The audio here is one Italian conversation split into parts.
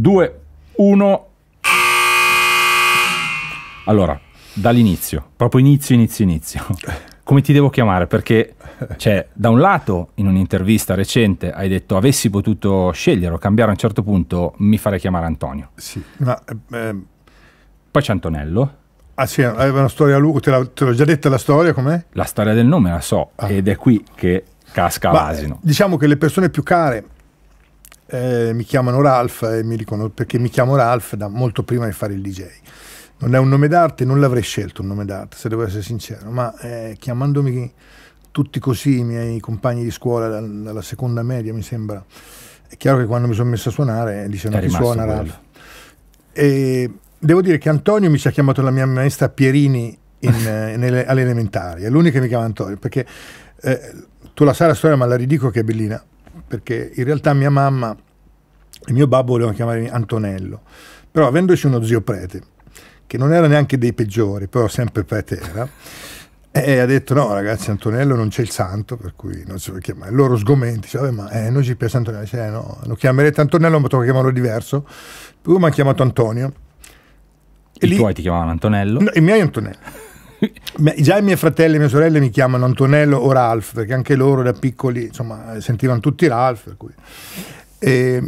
2, 1. Allora, dall'inizio, proprio inizio, inizio, inizio. Come ti devo chiamare? Perché, cioè, da un lato, in un'intervista recente hai detto avessi potuto scegliere o cambiare a un certo punto, mi farei chiamare Antonio. Sì, ma... Ehm... Poi c'è Antonello. Ah sì, aveva una storia lunga, te, te l'ho già detta la storia com'è? La storia del nome la so ah. ed è qui che casca ma, l'asino. Diciamo che le persone più care eh, mi chiamano Ralph eh, mi riconos- perché mi chiamo Ralph da molto prima di fare il DJ. Non è un nome d'arte, non l'avrei scelto un nome d'arte, se devo essere sincero, ma eh, chiamandomi tutti così i miei compagni di scuola da, dalla seconda media, mi sembra, è chiaro che quando mi sono messo a suonare eh, dicevano che suona quello. Ralph. E devo dire che Antonio mi ci ha chiamato la mia maestra Pierini in, eh, nelle, alle elementari, è l'unica che mi chiama Antonio, perché eh, tu la sai la storia ma la ridico che è bellina, perché in realtà mia mamma il mio babbo voleva chiamare Antonello, però avendoci uno zio prete, che non era neanche dei peggiori, però sempre prete era, e ha detto no ragazzi Antonello non c'è il santo, per cui non si può chiamare. Loro sgomenti, cioè, eh, ma eh, noi ci piace Antonello, cioè, no, lo chiamerete Antonello, ma tocca chiamarlo diverso. Poi mi ha chiamato Antonio. E I lì, tuoi ti chiamavano Antonello? No, I miei Antonello. Già i miei fratelli e mie sorelle mi chiamano Antonello o Ralph, perché anche loro da piccoli insomma, sentivano tutti Ralph. E,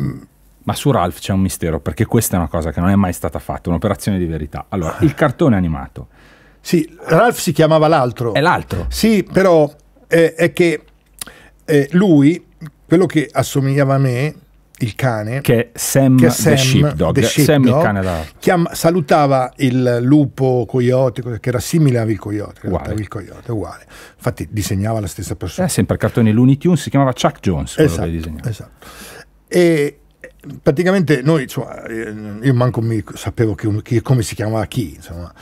ma su Ralph c'è un mistero, perché questa è una cosa che non è mai stata fatta, un'operazione di verità. Allora, il cartone animato. Sì, Ralph si chiamava l'altro. È l'altro. Sì, però eh, è che eh, lui, quello che assomigliava a me, il cane, che è Sam, che è Sam the Sheepdog, the sheepdog Sam il cane da... chiama, salutava il lupo coyote, che era simile a Vil Coyote, uguale. Il coyote, uguale. Infatti disegnava la stessa persona. È eh, sempre cartone Looney Tunes, si chiamava Chuck Jones. Esatto, esatto. E, praticamente noi, insomma, eh, io manco mi sapevo che, che, come si chiamava chi, insomma.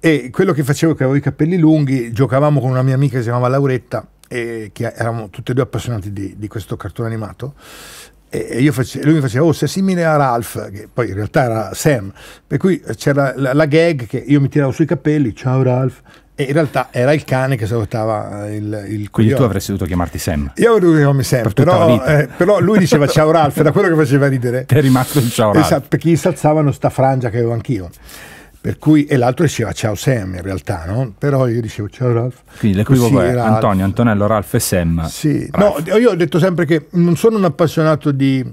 E quello che facevo, che avevo i capelli lunghi, giocavamo con una mia amica che si chiamava Lauretta, e che eravamo tutti e due appassionati di, di questo cartone animato. E face, lui mi faceva, oh, sei simile a Ralph, che poi in realtà era Sam. Per cui c'era la, la, gag che io mi tiravo sui capelli, ciao Ralph, e in realtà era il cane che salutava eh, il, il Quindi tu avresti dovuto chiamarti Sam. Io avrei dovuto chiamarmi Sam, per però, eh, però, lui diceva ciao Ralph, era quello che faceva ridere. Ti è rimasto il ciao Ralph. Esatto, perché gli salzavano sta frangia che avevo anch'io. Per Cui, e l'altro diceva ciao Sam in realtà, no? però io dicevo ciao Ralph. Quindi l'equivoco è Antonio, Antonello, Ralph e Sam. Sì, Ralph. no, io ho detto sempre che non sono un appassionato di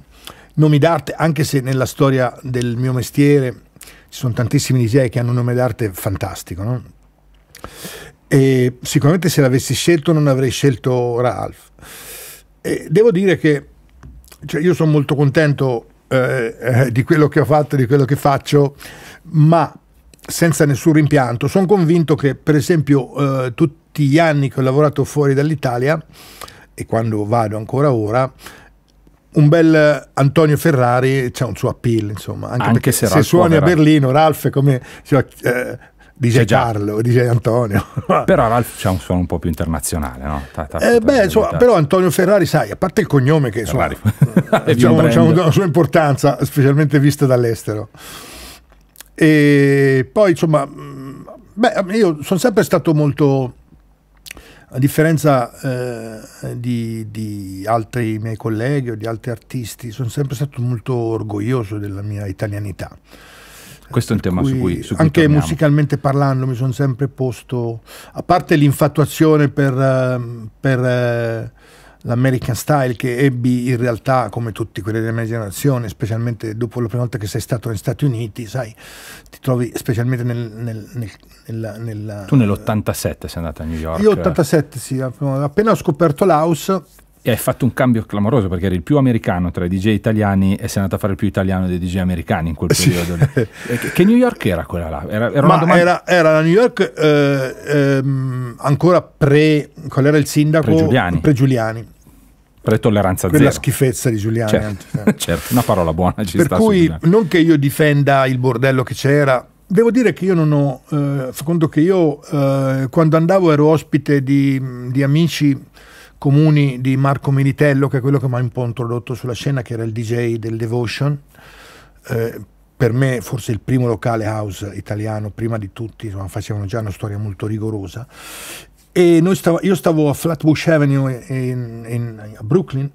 nomi d'arte, anche se nella storia del mio mestiere ci sono tantissimi disegni che hanno un nome d'arte fantastico, no? E sicuramente se l'avessi scelto non avrei scelto Ralph. E devo dire che cioè, io sono molto contento eh, eh, di quello che ho fatto, di quello che faccio, ma senza nessun rimpianto. Sono convinto che, per esempio, eh, tutti gli anni che ho lavorato fuori dall'Italia, e quando vado ancora ora, un bel Antonio Ferrari c'è un suo appeal, insomma, anche, anche se, se suoni a Berlino, Ralph è come cioè, eh, DJ Carlo, DJ Antonio. però Ralph c'ha un suono un po' più internazionale, no? Ta, ta, ta, eh, beh, insomma, però Antonio Ferrari, sai, a parte il cognome che insomma, diciamo, c'ha diciamo, diciamo, una sua importanza, specialmente vista dall'estero. E poi, insomma, mm, beh, io sono sempre stato molto, a differenza eh, di, di altri miei colleghi o di altri artisti, sono sempre stato molto orgoglioso della mia italianità questo è un tema cui, su cui... Su cui anche torniamo. musicalmente parlando mi sono sempre posto, a parte l'infatuazione per, ehm, per eh, l'American Style che ebbi in realtà come tutti quelli della mia generazione, specialmente dopo la prima volta che sei stato negli Stati Uniti, sai, ti trovi specialmente nel... nel, nel nella, nella, tu nell'87 sei andata a New York. Io 87 sì, appena ho scoperto l'house e hai fatto un cambio clamoroso perché eri il più americano tra i DJ italiani e sei andato a fare il più italiano dei DJ americani in quel periodo. Sì. che New York era quella là? Era, era, domanda... era, era la New York eh, ehm, ancora pre... qual era il sindaco? Pre-Giuliani. Pre-Giuliani. Pre-tolleranza Quella schifezza di Giuliani. Certo, eh. certo. una parola buona ci Per cui non che io difenda il bordello che c'era, Devo dire che io non ho, eh, fa che io eh, quando andavo ero ospite di, di amici comuni di Marco Militello, che è quello che mi ha un po' introdotto sulla scena, che era il DJ del Devotion. Eh, per me forse il primo locale house italiano, prima di tutti, insomma, facevano già una storia molto rigorosa. E stavo, io stavo a Flatbush Avenue in, in, a Brooklyn,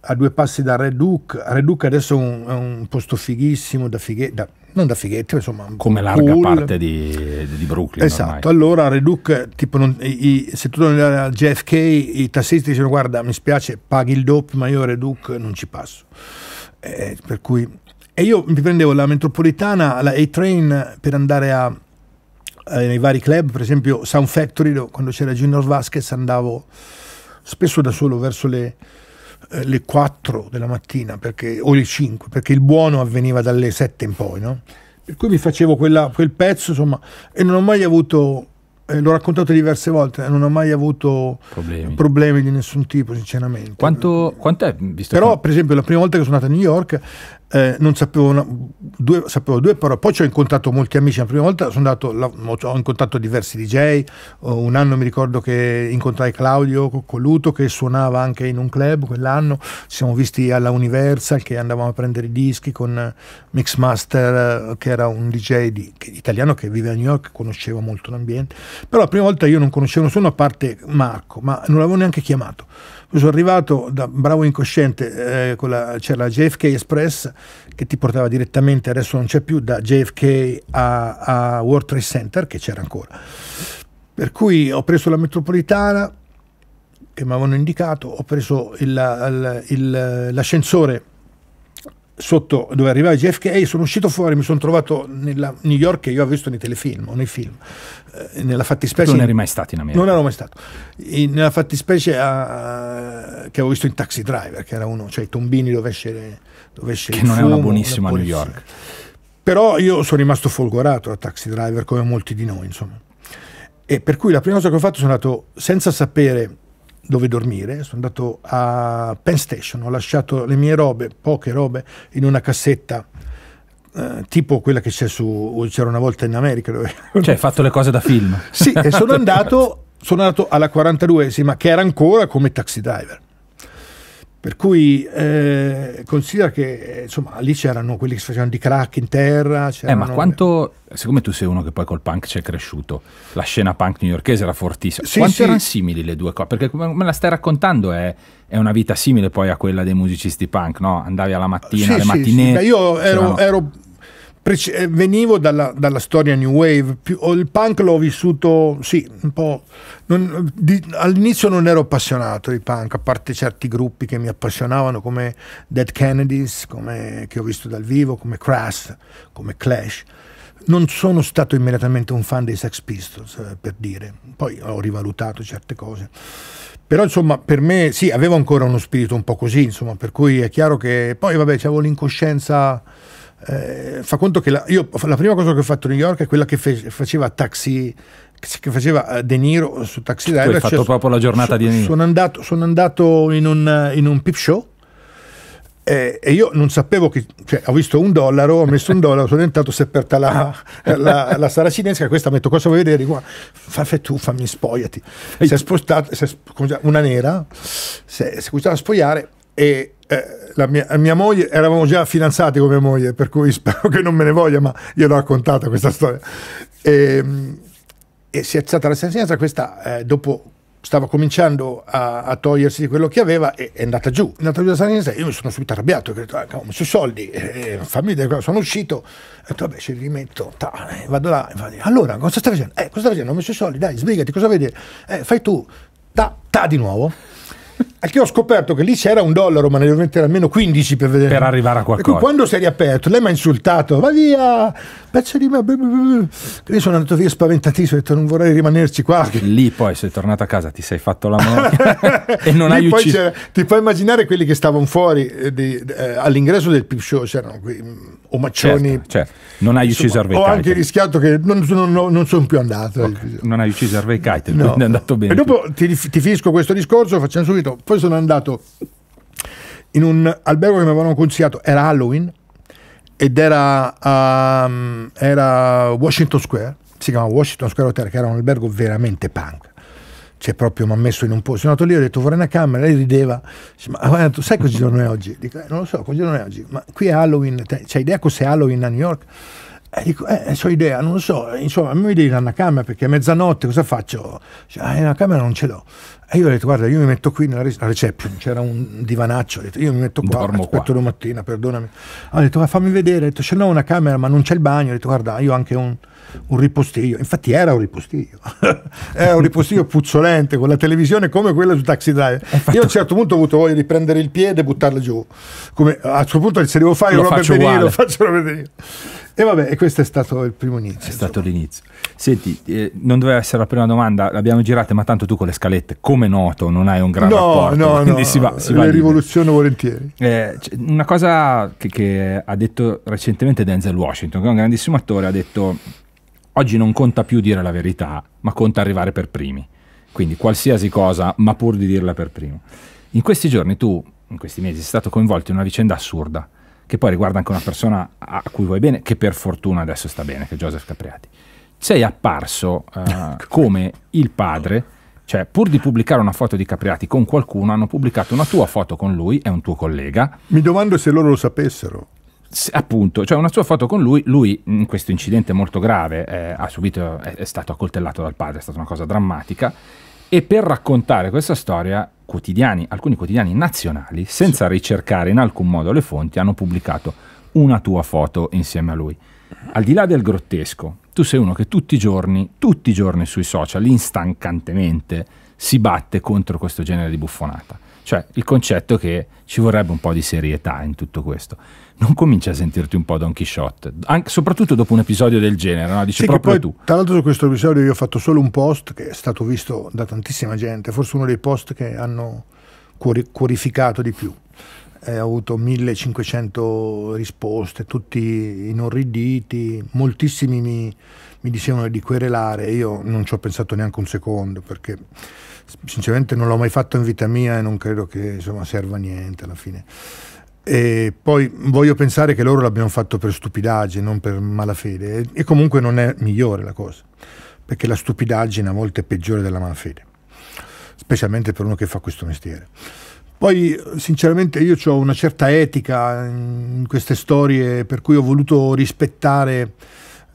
a due passi da Red Hook. Red Hook adesso è un, è un posto fighissimo, da, fighe, da, non da fighetti, insomma. Come larga parte di, di, Brooklyn. Esatto, ormai. allora Reduc, tipo, non, i, se tu torni a JFK, i tassisti dicono guarda mi spiace, paghi il DOP, ma io a Reduc non ci passo. Eh, per cui... E io mi prendevo la metropolitana, la A-Train per andare a, eh, nei vari club, per esempio Sound Factory, quando c'era Junior Vasquez andavo spesso da solo verso le eh, le 4 della mattina perché, o le 5, perché il buono avveniva dalle 7 in poi, no? Per cui mi facevo quella, quel pezzo, insomma, e non ho mai avuto eh, l'ho raccontato diverse volte, eh, non ho mai avuto problemi, problemi di nessun tipo, sinceramente. Quanto, quanto è? Visto Però, che... per esempio, la prima volta che sono andato a New York eh, non sapevo, una, due, sapevo due parole, poi ci ho incontrato molti amici la prima volta, sono andato, ho incontrato diversi DJ, un anno mi ricordo che incontrai Claudio Colluto che suonava anche in un club quell'anno, ci siamo visti alla Universal che andavamo a prendere i dischi con Mixmaster eh, che era un DJ di, che, italiano che vive a New York, conosceva molto l'ambiente, però la prima volta io non conoscevo nessuno a parte Marco, ma non l'avevo neanche chiamato sono arrivato da bravo incosciente, eh, la, c'era la JFK Express che ti portava direttamente, adesso non c'è più, da JFK a, a World Trade Center, che c'era ancora. Per cui ho preso la metropolitana che mi avevano indicato, ho preso il, il, il, l'ascensore sotto dove arrivava JFK sono uscito fuori, mi sono trovato nella New York che io ho visto nei telefilm o nei film. Eh, nella fattispecie. Tu non eri mai stato in America? Non ero mai stato. In, nella fattispecie a, ah, che avevo visto in Taxi Driver, che era uno, cioè i tombini dove esce. Dove esce che non fumo, è una buonissima New York. Però io sono rimasto folgorato da Taxi Driver, come molti di noi, insomma. E per cui la prima cosa che ho fatto sono andato senza sapere dove dormire, sono andato a Penn Station, ho lasciato le mie robe, poche robe, in una cassetta eh, tipo quella che c'è su c'era una volta in America dove... cioè hai fatto le cose da film sì e sono andato sono andato alla 42esima che era ancora come taxi driver per cui eh, considera che insomma lì c'erano quelli che si facevano di crack in terra. Eh, ma quanto, siccome tu sei uno che poi col punk c'è cresciuto, la scena punk newyorkese era fortissima. Sì, quanto sì. erano simili le due cose? Perché come me la stai raccontando è, è, una vita simile poi a quella dei musicisti punk, no? Andavi alla mattina, sì, alle sì, mattinette. Io ero, ero Prec- eh, venivo dalla, dalla, storia New Wave, più, il punk l'ho vissuto, sì, un po'... Non, di, all'inizio non ero appassionato di punk, a parte certi gruppi che mi appassionavano come Dead Kennedys, come, che ho visto dal vivo, come Crash, come Clash non sono stato immediatamente un fan dei Sex Pistols, eh, per dire, poi ho rivalutato certe cose. Però insomma, per me sì, avevo ancora uno spirito un po' così, insomma, per cui è chiaro che poi vabbè, avevo l'incoscienza eh, fa conto che la, io, la prima cosa che ho fatto a New York è quella che fe, faceva Taxi che faceva eh, De Niro su Taxi Driver. Hai fatto cioè, proprio la giornata so, di De Niro. Sono andato, sono andato in, un, in un peep show eh, e io non sapevo che, cioè, ho visto un dollaro, ho messo un dollaro, sono entrato, si è aperta la, la, la sala cinesca, questa metto cosa vuoi vedere, qua, fa tu, fammi spogliati. Si è spostata, si è, una nera, si è, si è cominciata a spogliare, e eh, la mia, eh, mia, moglie eravamo già fidanzati come moglie per cui spero che non me ne voglia ma io l'ho raccontata questa storia e, ehm, e si è alzata la sentenza questa eh, dopo stava cominciando a, a, togliersi di quello che aveva e è andata giù è andata giù da Sanese io mi sono subito arrabbiato ho detto ah, come sui soldi eh, eh, fammi vedere sono uscito ho detto vabbè ci rimetto ta, eh, vado là infatti, allora cosa stai facendo? Eh, cosa stai facendo? ho messo i soldi dai sbrigati cosa vedi? Eh, fai tu ta, ta di nuovo al che ho scoperto che lì c'era un dollaro, ma ne devo mettere almeno 15 per vedere. Per arrivare a ecco, qualcosa. Per quando si è riaperto, lei mi ha insultato, va via, pezzo di me. Io sono andato via spaventatissimo, ho detto non vorrei rimanerci qua. Lì poi sei tornato a casa, ti sei fatto la mano e non lì hai ucciso. Ti puoi immaginare quelli che stavano fuori eh, di, eh, all'ingresso del Pip Show, c'erano quei mm, omaccioni. Certo, certo. Non hai ucciso Harvey Ho anche rischiato che non, non, non, non sono più andato. Okay. Non hai ucciso Harvey Keitel, no. quindi è andato bene. E dopo ti, ti finisco questo discorso, facciamo subito Poi poi sono andato in un albergo che mi avevano consigliato, era Halloween ed era, um, era Washington Square, si chiamava Washington Square Hotel, che era un albergo veramente punk cioè proprio mi ha messo in un posto. Sono andato lì, ho detto vorrei una camera, lei rideva, ma tu sai cosa giorno è oggi? Dico, eh, non lo so, cosa giorno è oggi, ma qui è Halloween, c'hai idea cos'è Halloween a New York? E dico, eh, so idea, non so, insomma, mi devi dare una camera perché a mezzanotte cosa faccio? Cioè, una ah, eh, camera non ce l'ho. E io ho detto, guarda, io mi metto qui nella reception, c'era un divanaccio, ho detto, io mi metto qua, Dormo aspetto qua. domattina, perdonami. Ho detto, ma fammi vedere, ho detto, se no una camera ma non c'è il bagno, ho detto, guarda, io ho anche un un ripostiglio, infatti era un ripostiglio, era un ripostiglio puzzolente con la televisione come quella su Taxi Drive. Eh, Io a un certo punto ho avuto voglia di prendere il piede e buttarla giù, come a questo punto se devo fare lo Robert faccio Benino, faccio Robert E vabbè, e questo è stato il primo inizio. È insomma. stato l'inizio. Senti, eh, non doveva essere la prima domanda, l'abbiamo girata, ma tanto tu con le scalette, come noto, non hai un gran no, rapporto. No, quindi no, si va, si va rivoluzione volentieri. Eh, una cosa che, che ha detto recentemente Denzel Washington, che è un grandissimo attore, ha detto Oggi non conta più dire la verità, ma conta arrivare per primi. Quindi qualsiasi cosa, ma pur di dirla per primo. In questi giorni tu, in questi mesi, sei stato coinvolto in una vicenda assurda, che poi riguarda anche una persona a cui vuoi bene, che per fortuna adesso sta bene, che è Joseph Capriati. Sei apparso eh, ecco. come il padre, cioè pur di pubblicare una foto di Capriati con qualcuno, hanno pubblicato una tua foto con lui è un tuo collega. Mi domando se loro lo sapessero appunto, cioè una sua foto con lui, lui in questo incidente molto grave eh, ha subito, è, è, stato accoltellato dal padre, è stata una cosa drammatica, e per raccontare questa storia quotidiani, alcuni quotidiani nazionali, senza sì. ricercare in alcun modo le fonti, hanno pubblicato una tua foto insieme a lui. Al di là del grottesco, tu sei uno che tutti i giorni, tutti i giorni sui social, instancantemente, si batte contro questo genere di buffonata. Cioè il concetto che ci vorrebbe un po' di serietà in tutto questo. Non cominci a sentirti un po' Don Quixote, anche, soprattutto dopo un episodio del genere, no? dici sì, proprio poi, tu. Tra l'altro su questo episodio io ho fatto solo un post che è stato visto da tantissima gente, forse uno dei post che hanno cuori, cuorificato di più. Eh, ho avuto 1500 risposte, tutti inorriditi, moltissimi mi, mi dicevano di querelare, io non ci ho pensato neanche un secondo perché sinceramente non l'ho mai fatto in vita mia e non credo che insomma, serva a niente alla fine. E poi voglio pensare che loro l'abbiano fatto per stupidaggine, non per malafede, e, e comunque non è migliore la cosa, perché la stupidaggine a volte è peggiore della malafede, specialmente per uno che fa questo mestiere. Poi sinceramente io ho una certa etica in queste storie per cui ho voluto rispettare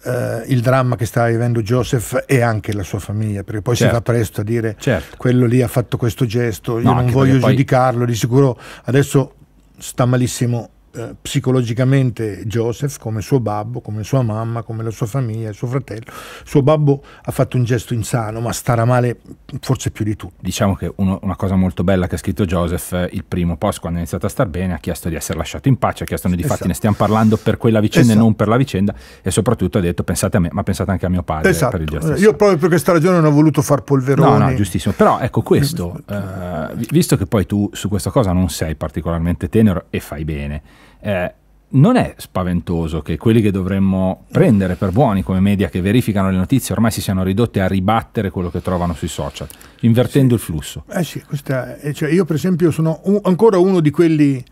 eh, il dramma che sta vivendo Joseph e anche la sua famiglia, perché poi certo. si fa presto a dire certo. quello lì ha fatto questo gesto, io no, non voglio giudicarlo, poi... di sicuro adesso sta malissimo eh, psicologicamente Joseph, come suo babbo, come sua mamma, come la sua famiglia, il suo fratello. Suo babbo ha fatto un gesto insano, ma starà male forse più di tutto. Diciamo che uno, una cosa molto bella che ha scritto Joseph, eh, il primo post quando è iniziato a star bene, ha chiesto di essere lasciato in pace, ha chiesto noi di esatto. fatti ne stiamo parlando per quella vicenda esatto. e non per la vicenda e soprattutto ha detto pensate a me, ma pensate anche a mio padre esatto. per il gesto. Eh, io proprio per questa ragione non ho voluto far polverone. No, no, giustissimo. Però ecco questo, eh, visto che poi tu su questa cosa non sei particolarmente tenero e fai bene eh, non è spaventoso che quelli che dovremmo prendere per buoni come media che verificano le notizie ormai si siano ridotti a ribattere quello che trovano sui social, invertendo sì. il flusso. Eh sì, questa, eh, cioè io per esempio sono un, ancora uno di quelli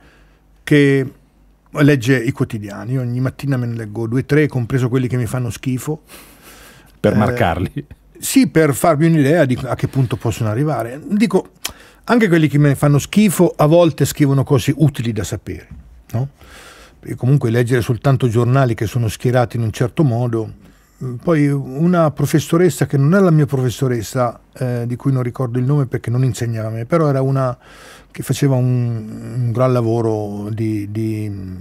che legge i quotidiani, ogni mattina me ne leggo due o tre, compreso quelli che mi fanno schifo. Per eh, marcarli? Sì, per farvi un'idea di a che punto possono arrivare. Dico, anche quelli che me ne fanno schifo a volte scrivono cose utili da sapere no? E comunque leggere soltanto giornali che sono schierati in un certo modo. Mm, poi una professoressa che non è la mia professoressa, eh, di cui non ricordo il nome perché non insegnava a me, però era una che faceva un, un gran lavoro di, di, mm,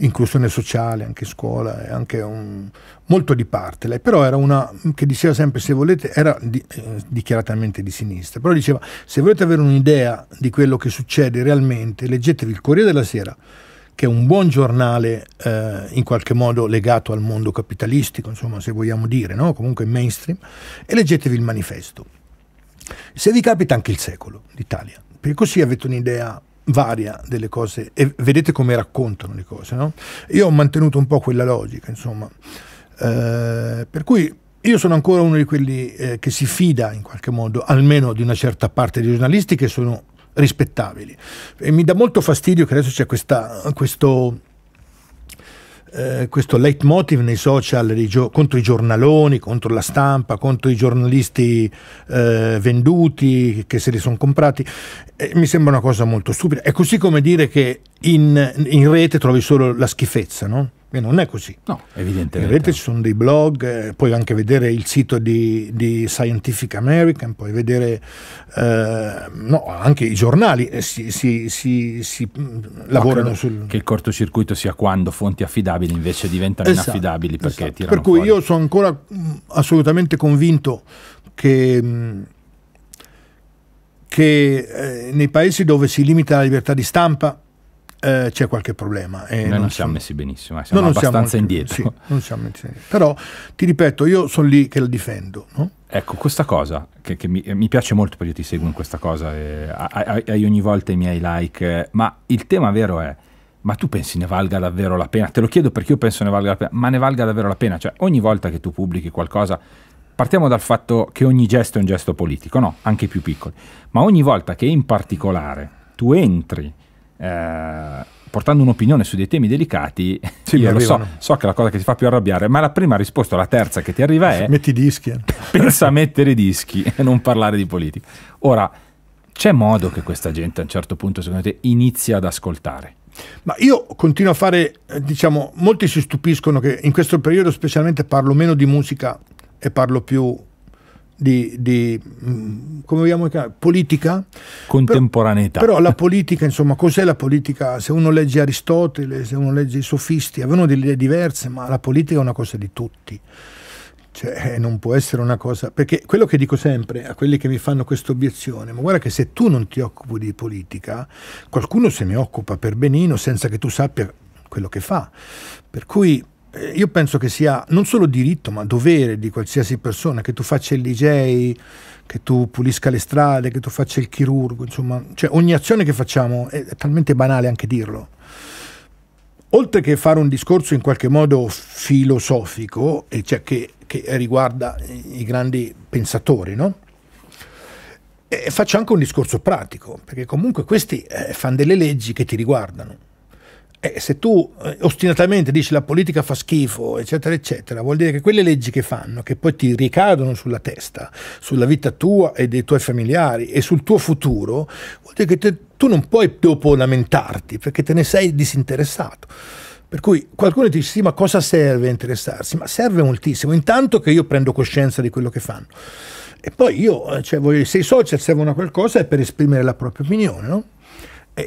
inclusione sociale, anche scuola, anche un, molto di parte. Lei però era una che diceva sempre, se volete, era di, eh, dichiaratamente di sinistra, però diceva, se volete avere un'idea di quello che succede realmente, leggetevi il Corriere della Sera che è un buon giornale eh, in qualche modo legato al mondo capitalistico, insomma se vogliamo dire, no? comunque mainstream, e leggetevi il manifesto. Se vi capita anche il secolo d'Italia, perché così avete un'idea varia delle cose e vedete come raccontano le cose. No? Io ho mantenuto un po' quella logica, insomma. Eh, per cui io sono ancora uno di quelli eh, che si fida in qualche modo, almeno di una certa parte dei giornalisti che sono rispettabili. E mi dà molto fastidio che adesso c'è questa, questo, eh, questo leitmotiv nei social contro i giornaloni, contro la stampa, contro i giornalisti eh, venduti che se li sono comprati, eh, mi sembra una cosa molto stupida. È così come dire che in, in rete trovi solo la schifezza, no? Beh, non è così. No, evidentemente. In rete ci sono dei blog, eh, puoi anche vedere il sito di, di Scientific American, puoi vedere eh, no, anche i giornali eh, si, si, si, si mm, lavorano sul... Che il cortocircuito sia quando fonti affidabili invece diventano esatto, inaffidabili perché esatto. Per cui fuori. io sono ancora mh, mm, assolutamente convinto che... Mh, mm, che eh, nei paesi dove si limita la libertà di stampa eh, c'è qualche problema. Eh, Noi non, non siamo messi benissimo, eh, siamo no, abbastanza siamo indietro. Sì, non siamo messi benissimo. Però ti ripeto, io sono lì che la difendo. No? Ecco, questa cosa che, che mi, mi, piace molto perché io ti seguo in questa cosa, eh, hai ogni volta i miei like, eh, ma il tema vero è ma tu pensi ne valga davvero la pena? Te lo chiedo perché io penso ne valga la pena, ma ne valga davvero la pena? Cioè, ogni volta che tu pubblichi qualcosa, partiamo dal fatto che ogni gesto è un gesto politico, no? Anche i più piccoli. Ma ogni volta che in particolare tu entri eh, portando un'opinione su dei temi delicati, sì, io lo so, so, che è la cosa che ti fa più arrabbiare, ma la prima risposta, la terza che ti arriva è... Metti dischi. Pensa a mettere dischi e non parlare di politica. Ora, c'è modo che questa gente a un certo punto, secondo te, inizi ad ascoltare? Ma io continuo a fare, eh, diciamo, molti si stupiscono che in questo periodo specialmente parlo meno di musica e parlo più di, di mm, come vogliamo chiamare, politica. Contemporaneità. Però, però, la politica, insomma, cos'è la politica? Se uno legge Aristotele, se uno legge i sofisti, avevano delle idee diverse, ma la politica è una cosa di tutti. Cioè, eh, non può essere una cosa... Perché quello che dico sempre a quelli che mi fanno questa obiezione, ma guarda che se tu non ti occupi di politica, qualcuno se ne occupa per benino senza che tu sappia quello che fa. Per cui eh, io penso che sia non solo diritto, ma dovere di qualsiasi persona che tu faccia il DJ, che tu pulisca le strade, che tu faccia il chirurgo, insomma, cioè ogni azione che facciamo è, è talmente banale anche dirlo. Oltre che fare un discorso in qualche modo filosofico, cioè che, che, riguarda i grandi pensatori, no? Eh, faccio anche un discorso pratico, perché comunque questi eh, fanno delle leggi che ti riguardano eh, se tu eh, ostinatamente dici la politica fa schifo, eccetera, eccetera, vuol dire che quelle leggi che fanno, che poi ti ricadono sulla testa, sulla vita tua e dei tuoi familiari e sul tuo futuro, vuol dire che te, tu non puoi dopo lamentarti perché te ne sei disinteressato. Per cui qualcuno ti dice sì, ma cosa serve interessarsi? Ma serve moltissimo, intanto che io prendo coscienza di quello che fanno. E poi io, eh, cioè, voglio, se i social servono a qualcosa è per esprimere la propria opinione, no?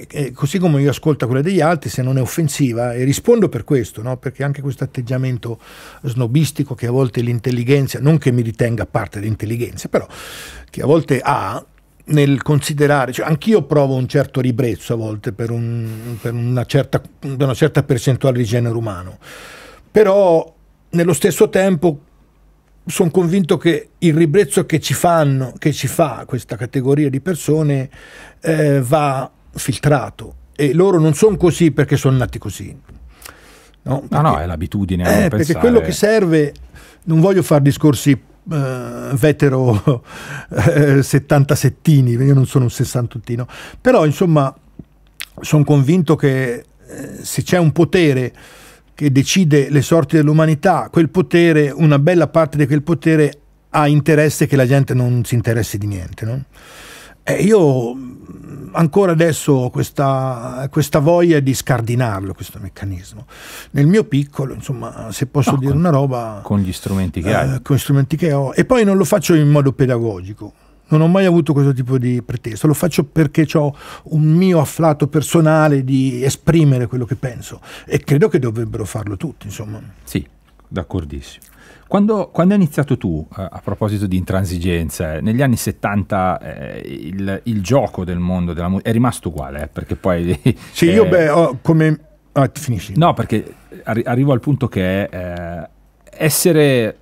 E, così come io ascolto quella degli altri, se non è offensiva, e rispondo per questo, no? perché anche questo atteggiamento snobistico che a volte l'intelligenza, non che mi ritenga parte dell'intelligenza, però che a volte ha nel considerare, cioè anch'io provo un certo ribrezzo a volte per, un, per una, certa, una certa percentuale di genere umano, però nello stesso tempo sono convinto che il ribrezzo che ci fanno, che ci fa questa categoria di persone, eh, va filtrato e loro non sono così perché sono nati così. No, perché, no, no è l'abitudine. Eh, perché pensare... quello che serve, non voglio fare discorsi Uh, vetero uh, eh, 77 io non sono un sessantottino, però insomma sono convinto che uh, se c'è un potere che decide le sorti dell'umanità, quel potere, una bella parte di quel potere ha interesse che la gente non si interessi di niente. No? Eh, io mm, ancora adesso ho questa, questa, voglia di scardinarlo questo meccanismo. Nel mio piccolo, insomma, se posso no, dire con, una roba... Con gli strumenti che eh, hai. Con gli strumenti che ho. E poi non lo faccio in modo pedagogico. Non ho mai avuto questo tipo di pretesa, lo faccio perché ho un mio afflato personale di esprimere quello che penso e credo che dovrebbero farlo tutti, insomma. Sì, d'accordissimo. Quando, quando hai iniziato tu, eh, a proposito di intransigenza, eh, negli anni 70 eh, il, il, gioco del mondo della musica è rimasto uguale, eh, perché poi... Sì, io eh, beh, oh, come... Ah, finisci. No, perché arri- arrivo al punto che essere...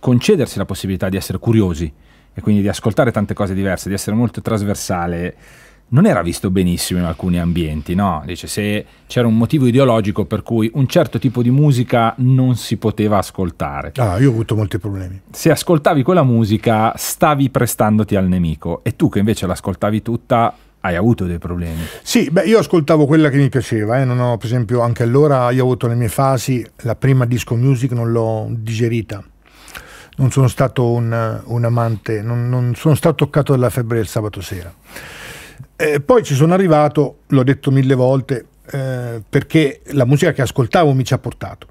concedersi la possibilità di essere curiosi e quindi di ascoltare tante cose diverse, di essere molto trasversale non era visto benissimo in alcuni ambienti, no? Dice se c'era un motivo ideologico per cui un certo tipo di musica non si poteva ascoltare. Ah, io ho avuto molti problemi. Se ascoltavi quella musica stavi prestandoti al nemico e tu che invece l'ascoltavi tutta hai avuto dei problemi. Sì, beh, io ascoltavo quella che mi piaceva, eh, ho, per esempio, anche allora io ho avuto le mie fasi, la prima disco music non l'ho digerita. Non sono stato un, un amante, non, non sono stato toccato dalla febbre del sabato sera. Eh, poi ci sono arrivato, l'ho detto mille volte, eh, perché la musica che ascoltavo mi ci ha portato.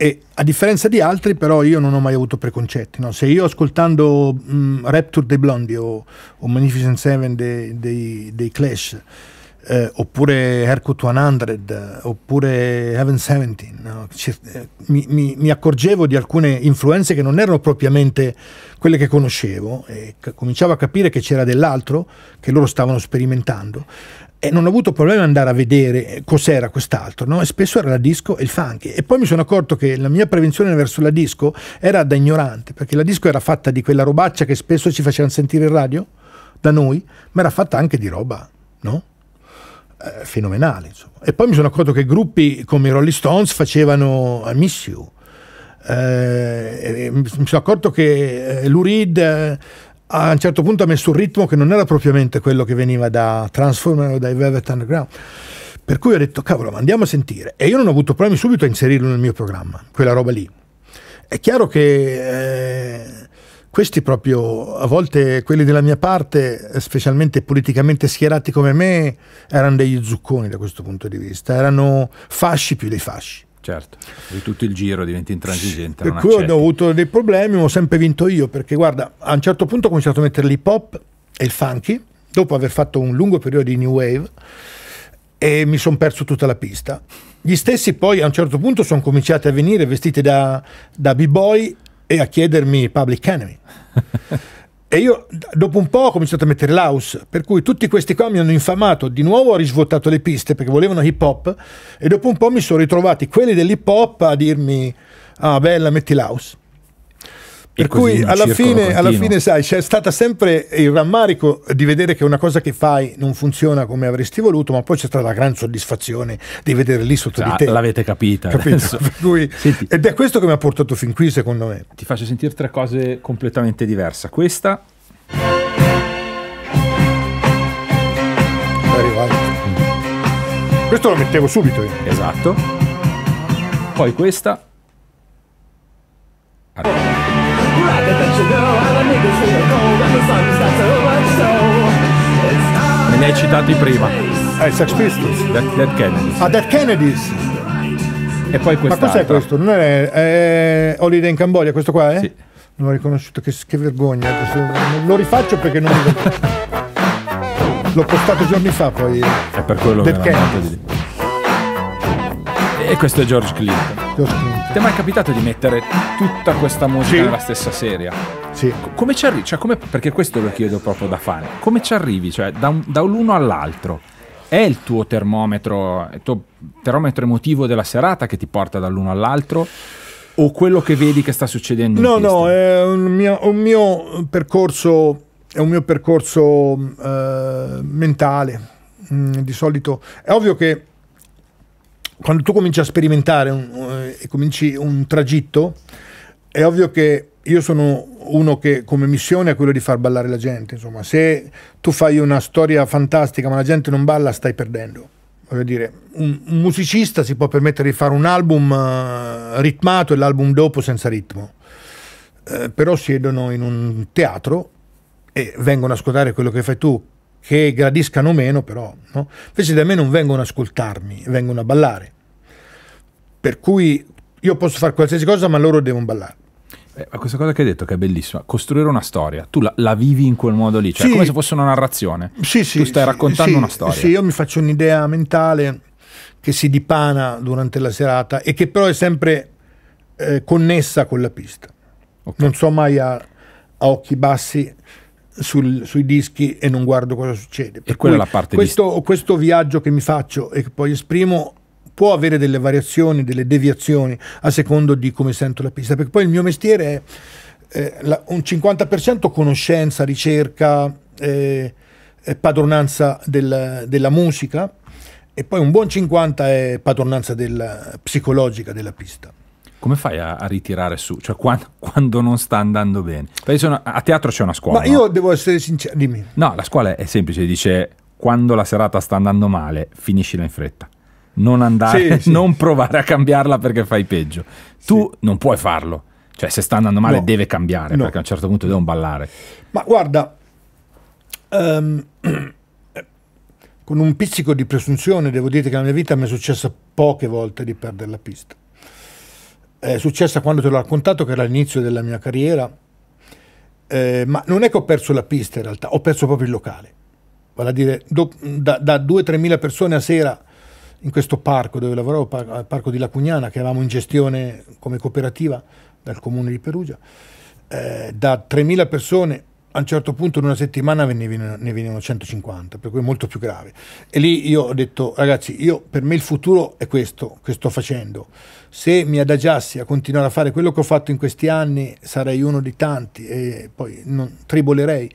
E a differenza di altri, però, io non ho mai avuto preconcetti. No? Se io ascoltando mh, mm, Rapture dei Blondi o, o Magnificent Seven dei, dei, dei Clash eh, oppure Hercut 100, oppure Heaven 17. No? Eh, mi, mi, mi, accorgevo di alcune influenze che non erano propriamente quelle che conoscevo e cominciavo a capire che c'era dell'altro che loro stavano sperimentando e non ho avuto problemi ad andare a vedere eh, cos'era quest'altro, no? e spesso era la disco e il funky. E poi mi sono accorto che la mia prevenzione verso la disco era da ignorante, perché la disco era fatta di quella robaccia che spesso ci facevano sentire in radio da noi, ma era fatta anche di roba, no? eh, fenomenale. Insomma. E poi mi sono accorto che gruppi come i Rolling Stones facevano I eh, Miss You. Eh, mi sono accorto che eh, Lou Reed eh, a un certo punto ha messo un ritmo che non era propriamente quello che veniva da Transformer o dai Velvet Underground. Per cui ho detto, cavolo, ma andiamo a sentire. E io non ho avuto problemi subito a inserirlo nel mio programma, quella roba lì. È chiaro che eh, questi proprio, a volte quelli della mia parte, specialmente politicamente schierati come me, erano degli zucconi da questo punto di vista, erano fasci più dei fasci. Certo, di tutto il giro diventi intransigente. Per cui accetti. ho avuto dei problemi, ho sempre vinto io, perché guarda, a un certo punto ho cominciato a mettere l'hip hop e il funky, dopo aver fatto un lungo periodo di new wave, e mi sono perso tutta la pista. Gli stessi poi a un certo punto sono cominciati a venire vestiti da, da b-boy e a chiedermi Public Enemy. e io dopo un po' ho cominciato a mettere l'house, per cui tutti questi qua mi hanno infamato, di nuovo ho risvuotato le piste perché volevano hip hop e dopo un po' mi sono ritrovati quelli dell'hip hop a dirmi ah bella metti l'house. Per, cui alla fine, alla fine, sai, c'è stato sempre il rammarico di vedere che una cosa che fai non funziona come avresti voluto, ma poi c'è stata la gran soddisfazione di vedere lì sotto ah, di te. L'avete capita. Cui, ed è questo che mi ha portato fin qui, secondo me. Ti faccio sentire tre cose completamente diverse. Questa... Vai, vai. Questo lo mettevo subito io. Esatto. Poi questa... Allora. Me ne hai citati prima. Eh, Sex Pistols. Dead, Dead Kennedys. Ah, Dead Kennedys. E poi questo. Ma cos'è questo? Non è, è Holiday in Cambogia, questo qua, eh? Sì. Non l'ho riconosciuto, che, che vergogna. Lo rifaccio perché non L'ho postato giorni fa poi. È per quello Dead che Kennedys. E questo è George Clinton. George Clinton. Ti è mai capitato di mettere tutta questa musica sì. nella stessa serie? Sì. Come ci arrivi? Cioè, come... Perché questo lo chiedo proprio da fare. Come ci arrivi? Cioè, da un, dall'uno all'altro. È il tuo termometro, il tuo termometro emotivo della serata che ti porta dall'uno all'altro? O quello che vedi che sta succedendo? No, no, è un mio, un mio, percorso, è un mio percorso eh, mentale. Mm, di solito è ovvio che quando tu cominci a sperimentare un, eh, e cominci un tragitto, è ovvio che io sono uno che come missione è quello di far ballare la gente. Insomma, se tu fai una storia fantastica ma la gente non balla, stai perdendo. Voglio dire, un, un musicista si può permettere di fare un album uh, ritmato e l'album dopo senza ritmo. Uh, però siedono in un teatro e vengono a ascoltare quello che fai tu, che gradiscano meno, però no? invece da me non vengono ad ascoltarmi, vengono a ballare. Per cui io posso fare qualsiasi cosa, ma loro devono ballare. Eh, ma questa cosa che hai detto che è bellissima, costruire una storia, tu la, la vivi in quel modo lì, cioè sì. come se fosse una narrazione. Sì, sì. Tu stai sì, raccontando sì, una storia. Sì, io mi faccio un'idea mentale che si dipana durante la serata e che però è sempre eh, connessa con la pista. Okay. Non so mai a, a occhi bassi sul, sui dischi e non guardo cosa succede. Per e quella è la parte questo, di... questo viaggio che mi faccio e che poi esprimo può avere delle variazioni, delle deviazioni a secondo di come sento la pista, perché poi il mio mestiere è eh, la, un 50% conoscenza, ricerca, eh, padronanza del, della musica e poi un buon 50% è padronanza del, psicologica della pista come fai a, a, ritirare su? Cioè, quando, quando non sta andando bene? sono, a teatro c'è una scuola. Ma io no? devo essere sincero, dimmi. No, la scuola è semplice, dice quando la serata sta andando male, finiscila in fretta. Non andare, sì, non provare a cambiarla perché fai peggio. Tu sì. non puoi farlo. Cioè, se sta andando male, no. deve cambiare no. perché a un certo punto devono ballare. Ma guarda, um, con un pizzico di presunzione, devo dire che nella mia vita mi è successo poche volte di perdere la pista è successa quando te l'ho raccontato, che era l'inizio della mia carriera, eh, ma non è che ho perso la pista in realtà, ho perso proprio il locale. Vale a dire, do, da, da 2-3 mila persone a sera in questo parco dove lavoravo, par- parco di Lacugnana, che avevamo in gestione come cooperativa dal comune di Perugia, eh, da 3.000 persone a un certo punto in una settimana ne venivano 150, per cui molto più grave. E lì io ho detto, ragazzi, io, per me il futuro è questo che sto facendo. Se mi adagiassi a continuare a fare quello che ho fatto in questi anni, sarei uno di tanti e poi non, tribolerei,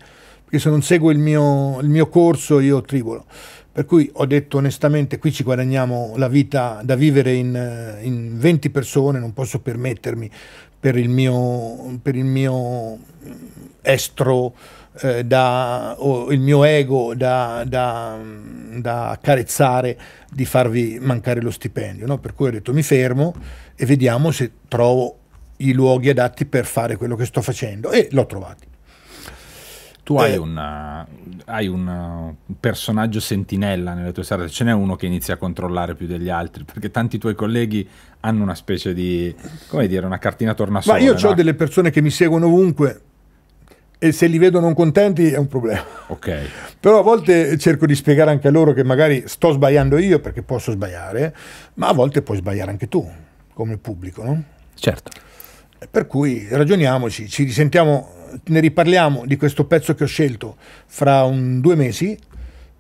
perché se non seguo il mio, il mio corso io tribolo. Per cui ho detto onestamente, qui ci guadagniamo la vita da vivere in, in 20 persone, non posso permettermi per il mio, per il mio estro eh, da, o il mio ego da, da, da, accarezzare di farvi mancare lo stipendio. No? Per cui ho detto mi fermo e vediamo se trovo i luoghi adatti per fare quello che sto facendo e l'ho trovato. Tu hai, eh, una, hai un personaggio sentinella nelle tue serate, ce n'è uno che inizia a controllare più degli altri, perché tanti tuoi colleghi hanno una specie di, come dire, una cartina tornasole. Ma io no? ho delle persone che mi seguono ovunque, e se li vedo non contenti è un problema. Ok. Però a volte cerco di spiegare anche a loro che magari sto sbagliando io perché posso sbagliare, ma a volte puoi sbagliare anche tu come pubblico, no? Certo. Per cui ragioniamoci, ci risentiamo, ne riparliamo di questo pezzo che ho scelto fra un, due mesi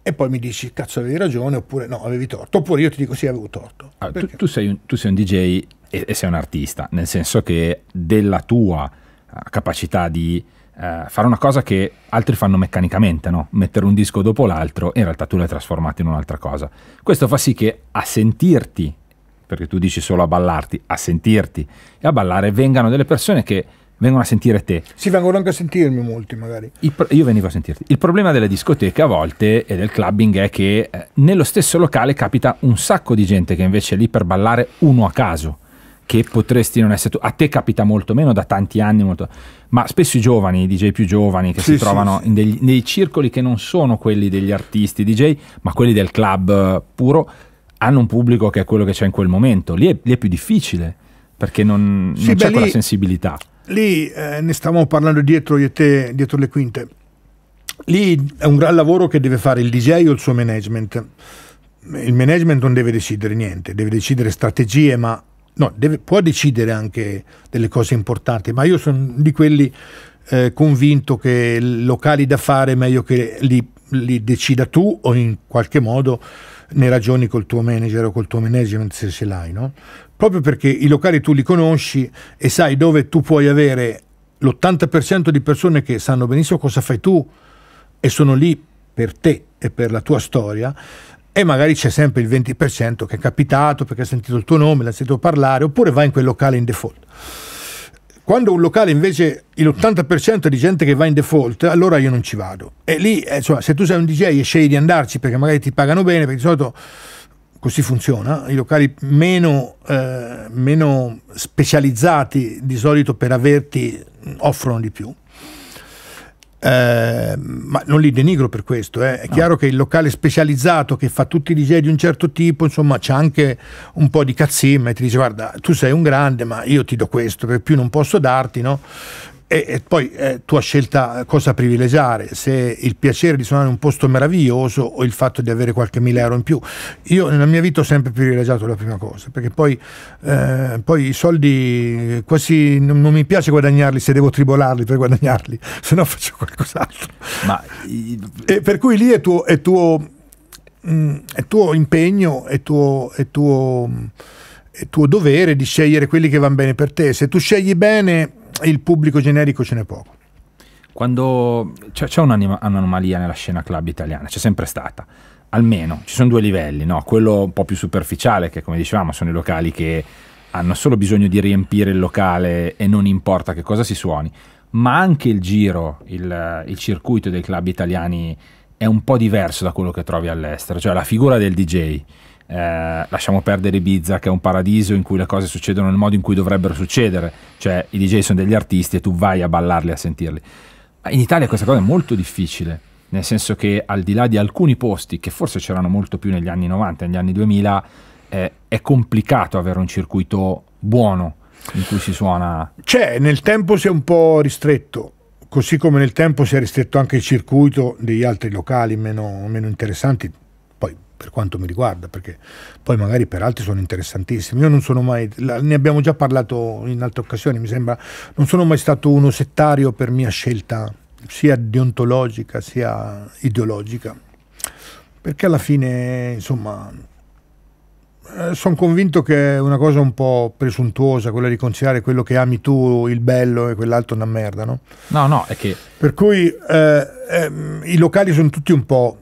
e poi mi dici cazzo avevi ragione oppure no avevi torto oppure io ti dico sì avevo torto allora, ah, tu, tu, sei un, tu, sei un, DJ e, e, sei un artista nel senso che della tua ah, capacità di eh, fare una cosa che altri fanno meccanicamente, no? mettere un disco dopo l'altro e in realtà tu l'hai trasformato in un'altra cosa. Questo fa sì che a sentirti, perché tu dici solo a ballarti, a sentirti e a ballare vengano delle persone che vengono a sentire te. Sì, vengono anche a sentirmi molti magari. Pro- io venivo a sentirti. Il problema delle discoteche a volte e del clubbing è che eh, nello stesso locale capita un sacco di gente che invece è lì per ballare uno a caso che potresti non essere tu. A te capita molto meno da tanti anni, molto... ma spesso i giovani, i DJ più giovani, che sì, si sì, trovano sì. Degli, nei circoli che non sono quelli degli artisti DJ, ma quelli del club eh, puro, hanno un pubblico che è quello che c'è in quel momento. Lì è, lì è più difficile perché non, non c'è quella lì, sensibilità. Lì eh, ne stavamo parlando dietro io e te, dietro le quinte. Lì è un gran lavoro che deve fare il DJ o il suo management. Il management non deve decidere niente, deve decidere strategie, ma no, deve, può decidere anche delle cose importanti, ma io sono di quelli eh, convinto che locali da fare è meglio che li, li, decida tu o in qualche modo ne ragioni col tuo manager o col tuo management se ce l'hai, no? Proprio perché i locali tu li conosci e sai dove tu puoi avere l'80% di persone che sanno benissimo cosa fai tu e sono lì per te e per la tua storia e magari c'è sempre il 20% che è capitato perché ha sentito il tuo nome, l'ha sentito parlare, oppure va in quel locale in default. Quando un locale invece l'80% è di gente che va in default, allora io non ci vado. E lì, eh, insomma, se tu sei un DJ e scegli di andarci perché magari ti pagano bene, perché di solito così funziona, i locali meno, eh, meno specializzati di solito per averti offrono di più Ehm, ma non li denigro per questo. Eh. È no. chiaro che il locale specializzato che fa tutti i DJ di un certo tipo, insomma, c'è anche un po' di cazzimma e ti dice: Guarda, tu sei un grande, ma io ti do questo, per più non posso darti, no? E, e poi eh, tua scelta eh, cosa privilegiare, se il piacere di suonare un posto meraviglioso o il fatto di avere qualche mila euro in più. Io nella mia vita ho sempre privilegiato la prima cosa, perché poi, eh, poi i soldi quasi non, non, mi piace guadagnarli se devo tribolarli per guadagnarli, se no faccio qualcos'altro. Ma... E per cui lì è tuo, è tuo, mh, mm, è tuo impegno, è tuo... È tuo, è tuo dovere di scegliere quelli che vanno bene per te. Se tu scegli bene, il pubblico generico ce n'è poco. Quando c'è, c'è un'anomalia nella scena club italiana, c'è sempre stata almeno ci sono due livelli, no? quello un po' più superficiale che come dicevamo sono i locali che hanno solo bisogno di riempire il locale e non importa che cosa si suoni, ma anche il giro, il, il circuito dei club italiani è un po' diverso da quello che trovi all'estero, cioè la figura del DJ eh, lasciamo perdere Ibiza che è un paradiso in cui le cose succedono nel modo in cui dovrebbero succedere, cioè i DJ sono degli artisti e tu vai a ballarli, a sentirli. Ma in Italia questa cosa è molto difficile, nel senso che al di là di alcuni posti che forse c'erano molto più negli anni 90, negli anni 2000, eh, è complicato avere un circuito buono in cui si suona. Cioè, nel tempo si è un po' ristretto, così come nel tempo si è ristretto anche il circuito degli altri locali meno, meno interessanti per quanto mi riguarda, perché poi magari per altri sono interessantissimi. Io non sono mai, ne abbiamo già parlato in altre occasioni, mi sembra, non sono mai stato uno settario per mia scelta, sia deontologica sia ideologica, perché alla fine, insomma, eh, sono convinto che è una cosa un po' presuntuosa quella di considerare quello che ami tu il bello e quell'altro una merda, no? No, no, è che... Per cui eh, eh, i locali sono tutti un po'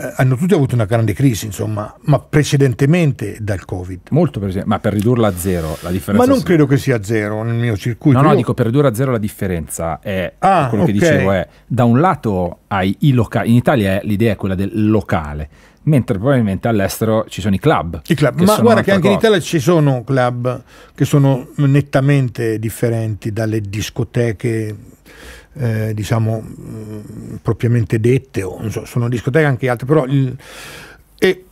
Eh, hanno tutti avuto una grande crisi, insomma, ma precedentemente dal Covid. Molto, per ma per ridurla a zero la differenza. Ma non credo che sia zero nel mio circuito. No, no, Io... dico per ridurre a zero la differenza è ah, quello okay. che dicevo è da un lato hai i locali, in Italia l'idea è quella del locale mentre probabilmente all'estero ci sono i club. I club. Ma guarda che anche cosa. in Italia ci sono club che sono nettamente differenti dalle discoteche eh, diciamo mm, propriamente dette, o, so, sono discoteche anche altre, però... Il, e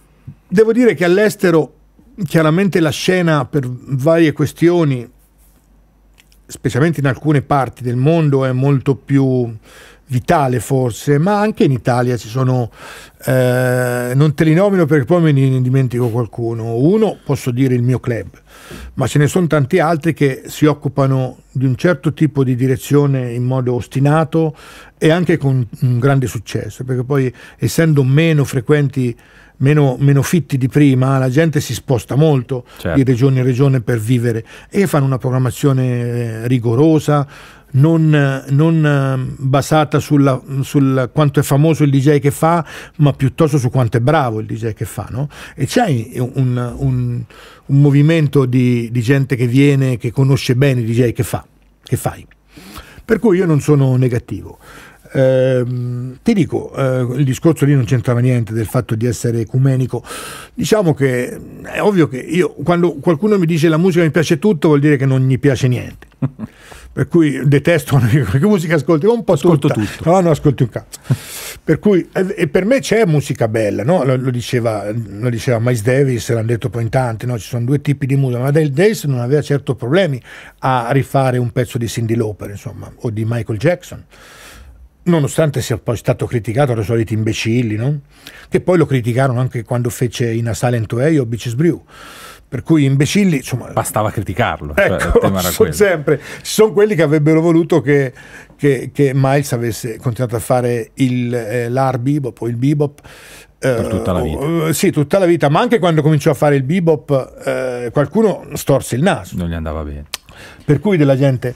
devo dire che all'estero chiaramente la scena per varie questioni, specialmente in alcune parti del mondo, è molto più vitale forse, ma anche in Italia ci sono, eh, non te li nomino perché poi me ne dimentico qualcuno, uno posso dire il mio club, ma ce ne sono tanti altri che si occupano di un certo tipo di direzione in modo ostinato e anche con un grande successo, perché poi essendo meno frequenti Meno, meno, fitti di prima, la gente si sposta molto certo. di regione in regione per vivere e fanno una programmazione eh, rigorosa, non, non ehm, basata sulla, sul quanto è famoso il DJ che fa, ma piuttosto su quanto è bravo il DJ che fa. No? E c'è un, un, un, movimento di, di gente che viene, che conosce bene il DJ che fa, che fai. Per cui io non sono negativo. Eh, ti dico, eh, il discorso lì non c'entrava niente del fatto di essere ecumenico. Diciamo che mm, è ovvio che io, quando qualcuno mi dice la musica mi piace tutto, vuol dire che non gli piace niente. per cui detesto che musica ascolti, un po' ascolto tutta, tutto. No, non ascolti un cazzo. per cui eh, e per me c'è musica bella, no? lo, lo, diceva, lo diceva Miles Davis, l'hanno detto poi in tanti, no? ci sono due tipi di musica, ma Dale Davis non aveva certo problemi a rifare un pezzo di Cyndi Lauper, insomma, o di Michael Jackson nonostante sia poi stato criticato dai soliti imbecilli, no? che poi lo criticarono anche quando fece in A Silent Way o Beaches Brew. Per cui imbecilli, insomma, Bastava criticarlo. Cioè, ecco, cioè, sono sempre. Ci sono quelli che avrebbero voluto che, che, che Miles avesse continuato a fare il, eh, l'ar bebop o il bebop. Eh, per tutta la vita. Eh, sì, tutta la vita, ma anche quando cominciò a fare il bebop eh, qualcuno storse il naso. Non gli andava bene. Per cui della gente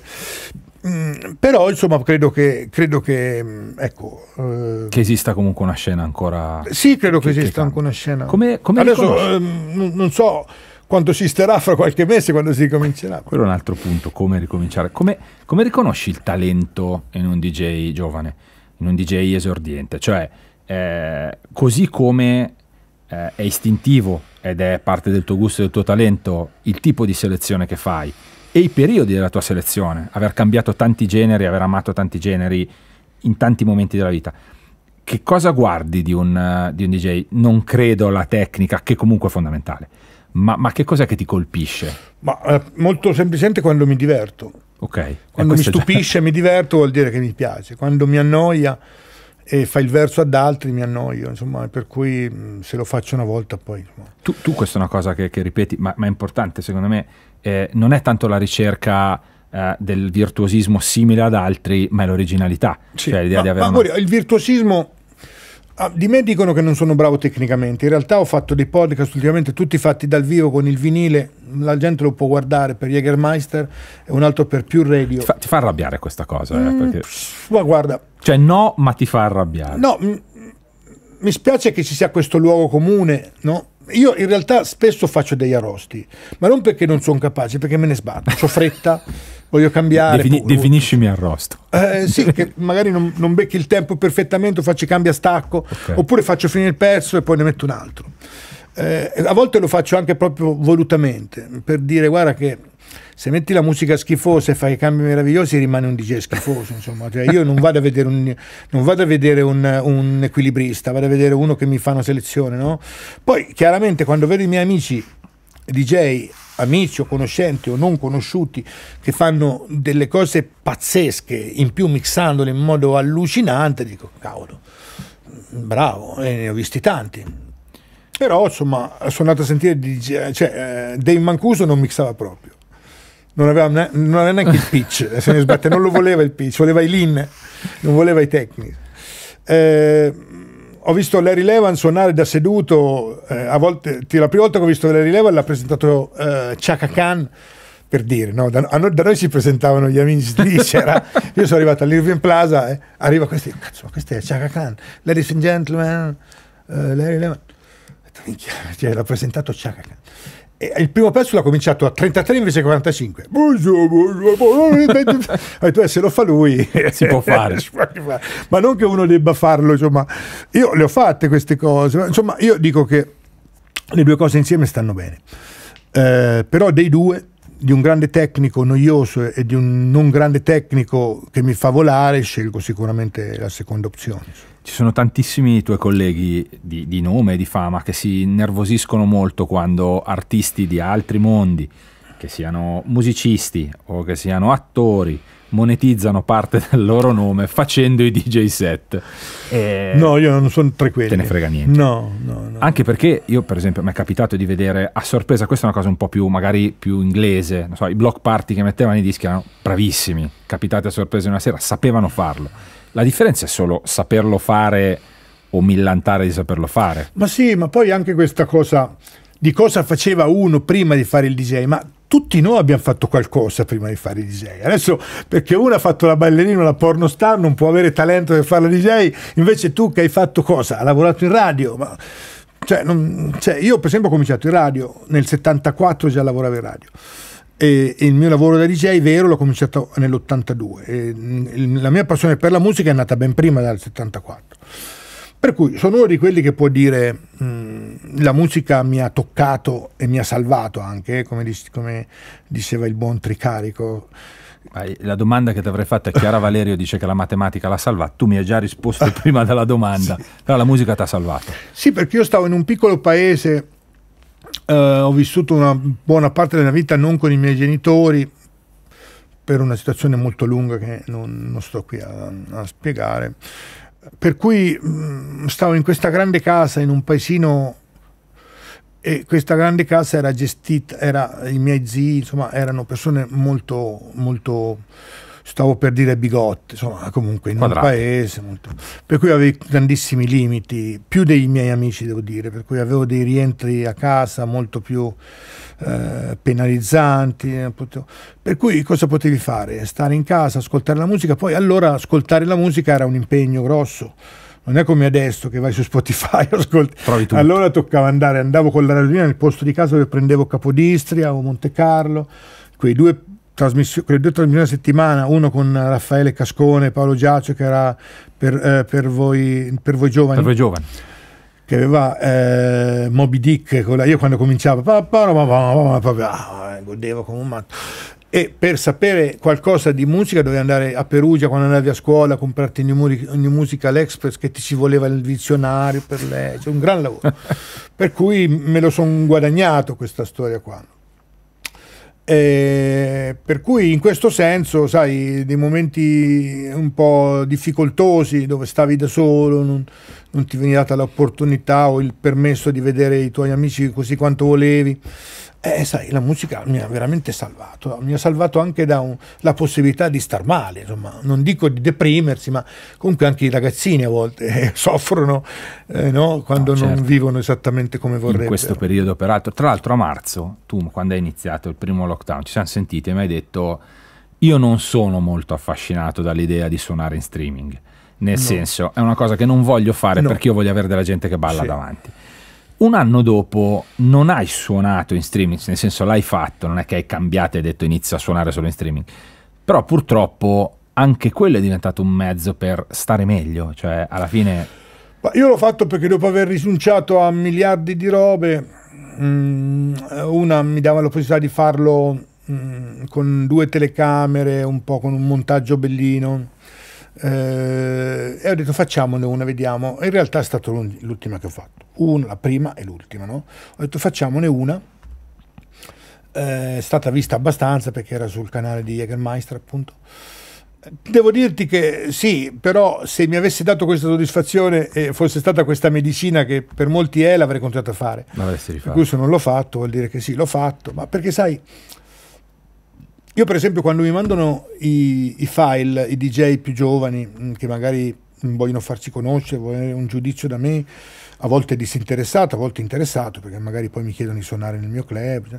Mm, però insomma credo che, credo che, mm, ecco, eh, che esista comunque una scena ancora sì credo che, che esista che anche una scena come, come adesso eh, non so quanto si starà fra qualche mese quando si ricomincerà quello è un altro punto come ricominciare come, come riconosci il talento in un DJ giovane in un DJ esordiente cioè eh, così come eh, è istintivo ed è parte del tuo gusto e del tuo talento il tipo di selezione che fai e i periodi della tua selezione, aver cambiato tanti generi, aver amato tanti generi in tanti momenti della vita. Che cosa guardi di un, di un DJ? Non credo alla tecnica, che comunque è fondamentale, ma, ma che cos'è che ti colpisce? Ma, eh, molto semplicemente quando mi diverto. Okay. Quando mi stupisce e mi diverto vuol dire che mi piace, quando mi annoia e fa il verso ad altri mi annoio, insomma, per cui mm, se lo faccio una volta poi... Tu, tu questa è una cosa che, che ripeti, ma, ma è importante secondo me eh, non è tanto la ricerca eh, del virtuosismo simile ad altri, ma è l'originalità. Sì. Cioè, l'idea ma, di avere ma una... il virtuosismo Ah, di me dicono che non sono bravo tecnicamente. In realtà ho fatto dei podcast ultimamente tutti fatti dal vivo con il vinile. La gente lo può guardare per Jägermeister e un altro per più radio. Ti fa, ti fa arrabbiare questa cosa? Eh, mm, perché... ma guarda. Cioè, no, ma ti fa arrabbiare. No, mi spiace che ci sia questo luogo comune, no? io in realtà spesso faccio degli arrosti, ma non perché non sono capace, perché me ne sbatto, ho fretta, voglio cambiare. Defini, definiscimi arrosto. Eh, sì, che magari non, non, becchi il tempo perfettamente, faccio cambia stacco, okay. oppure faccio finire il pezzo e poi ne metto un altro. Eh, a volte lo faccio anche proprio volutamente, per dire guarda che se metti la musica schifosa e fai i cambi meravigliosi rimane un DJ schifoso insomma cioè, io non vado a vedere, un, vado a vedere un, un, equilibrista vado a vedere uno che mi fa una selezione no? poi chiaramente quando vedo i miei amici DJ amici o conoscenti o non conosciuti che fanno delle cose pazzesche in più mixandole in modo allucinante dico cavolo bravo e eh, ne ho visti tanti però insomma sono andato a sentire DJ, cioè, eh, Dave Mancuso non mixava proprio. Non aveva, ne- non aveva neanche il pitch, se ne sbatte, non lo voleva il pitch, voleva i lean, non voleva i tecnici. Eh, ho visto Larry Levan suonare da seduto, eh, a volte, la prima volta che ho visto Larry Levan l'ha presentato eh, Chaka Khan per dire, no? da, noi, da, noi, si presentavano gli amici di c'era, io sono arrivato all'Irving Plaza, eh, arriva questo, cazzo, questo è Chaka Khan, ladies and gentlemen, uh, Larry Levan, Certo, cioè, era presentato Chaka il primo pezzo l'ha cominciato a 33 invece 45 e tu, se lo fa lui si può fare ma non che uno debba farlo insomma io le ho fatte queste cose insomma io dico che le due cose insieme stanno bene eh, però dei due di un grande tecnico noioso e di un non grande tecnico che mi fa volare scelgo sicuramente la seconda opzione ci sono tantissimi tuoi colleghi di, di nome e di fama che si nervosiscono molto quando artisti di altri mondi, che siano musicisti o che siano attori, monetizzano parte del loro nome facendo i DJ set. E eh, no, io non sono tra quelli. Te ne frega niente. No, no, no. Anche perché io, per esempio, mi è capitato di vedere a sorpresa, questa è una cosa un po' più magari più inglese, so, i block party che mettevano i dischi erano bravissimi, capitati a sorpresa una sera, sapevano farlo la differenza è solo saperlo fare o millantare di saperlo fare. Ma sì, ma poi anche questa cosa di cosa faceva uno prima di fare il DJ, ma tutti noi abbiamo fatto qualcosa prima di fare il DJ. Adesso perché uno ha fatto la ballerina, la porno star, non può avere talento per fare la DJ, invece tu che hai fatto cosa? Ha lavorato in radio, ma... cioè, non... cioè, io per esempio ho cominciato in radio, nel 74 già lavoravo in radio e il mio lavoro da DJ vero l'ho cominciato nell'82. Mm, la mia passione per la musica è nata ben prima dal 74. Per cui sono uno di quelli che può dire mh, mm, la musica mi ha toccato e mi ha salvato anche, eh, come, dice, come diceva il buon Tricarico. La domanda che ti avrei fatto è Chiara Valerio dice che la matematica l'ha salvata, tu mi hai già risposto prima della domanda, sì. però la musica ti ha salvato. Sì, perché io stavo in un piccolo paese eh, ho vissuto una buona parte della vita non con i miei genitori per una situazione molto lunga che non, non sto qui a, a, spiegare. Per cui mh, mm, stavo in questa grande casa in un paesino e questa grande casa era gestita, era, i miei zii, insomma, erano persone molto, molto stavo per dire bigotte, insomma comunque in Quadrati. un paese, molto... per cui avevo grandissimi limiti, più dei miei amici devo dire, per cui avevo dei rientri a casa molto più eh, penalizzanti, eh, potevo... per cui cosa potevi fare? Stare in casa, ascoltare la musica, poi allora ascoltare la musica era un impegno grosso non è come adesso che vai su Spotify ascolti. Allora toccava andare, andavo con la radiolinea nel posto di casa dove prendevo Capodistria o Monte Carlo, quei due trasmissioni, quelle due trasmissioni a settimana, uno con Raffaele Cascone, Paolo Giaccio che era per, eh, per, voi, per voi giovani. Per voi giovani che aveva eh, Moby Dick, quella, io quando cominciavo eh, godevo come un matto e per sapere qualcosa di musica dovevi andare a Perugia quando andavi a scuola a comprarti ogni musica Express che ti ci voleva il dizionario per lei, c'è un gran lavoro per cui me lo sono guadagnato questa storia qua eh, per cui in questo senso, sai, dei momenti un po' difficoltosi dove stavi da solo, non, non ti veniva data l'opportunità o il permesso di vedere i tuoi amici così quanto volevi. Eh, sai, la musica mi ha veramente salvato, mi ha salvato anche dalla possibilità di star male, insomma, non dico di deprimersi, ma comunque anche i ragazzini a volte eh, soffrono eh, no? quando no, certo. non vivono esattamente come vorrebbero. In questo periodo, peraltro, tra l'altro a marzo, tu quando hai iniziato il primo lockdown, ci siamo sentiti e mi hai detto, io non sono molto affascinato dall'idea di suonare in streaming nel no. senso, è una cosa che non voglio fare no. perché io voglio avere della gente che balla sì. davanti. Un anno dopo non hai suonato in streaming, nel senso l'hai fatto, non è che hai cambiato e hai detto inizia a suonare solo in streaming. Però purtroppo anche quello è diventato un mezzo per stare meglio, cioè alla fine... Ma io l'ho fatto perché dopo aver rinunciato a miliardi di robe, mm, una mi dava la possibilità di farlo mm, con due telecamere, un po' con un montaggio bellino eh, e ho detto facciamone una, vediamo. In realtà è stata l'ultima che ho fatto, una, la prima e l'ultima, no? Ho detto facciamone una, eh, è stata vista abbastanza perché era sul canale di Jägermeister appunto. Devo dirti che sì, però se mi avessi dato questa soddisfazione e fosse stata questa medicina che per molti è, l'avrei continuato a fare. Ma avresti Per cui se non l'ho fatto vuol dire che sì, l'ho fatto, ma perché sai, io per esempio quando mi mandano i, i file, i DJ più giovani, mm, che magari vogliono farci conoscere, vogliono avere un giudizio da me, a volte disinteressato, a volte interessato, perché magari poi mi chiedono di suonare nel mio club. Cioè.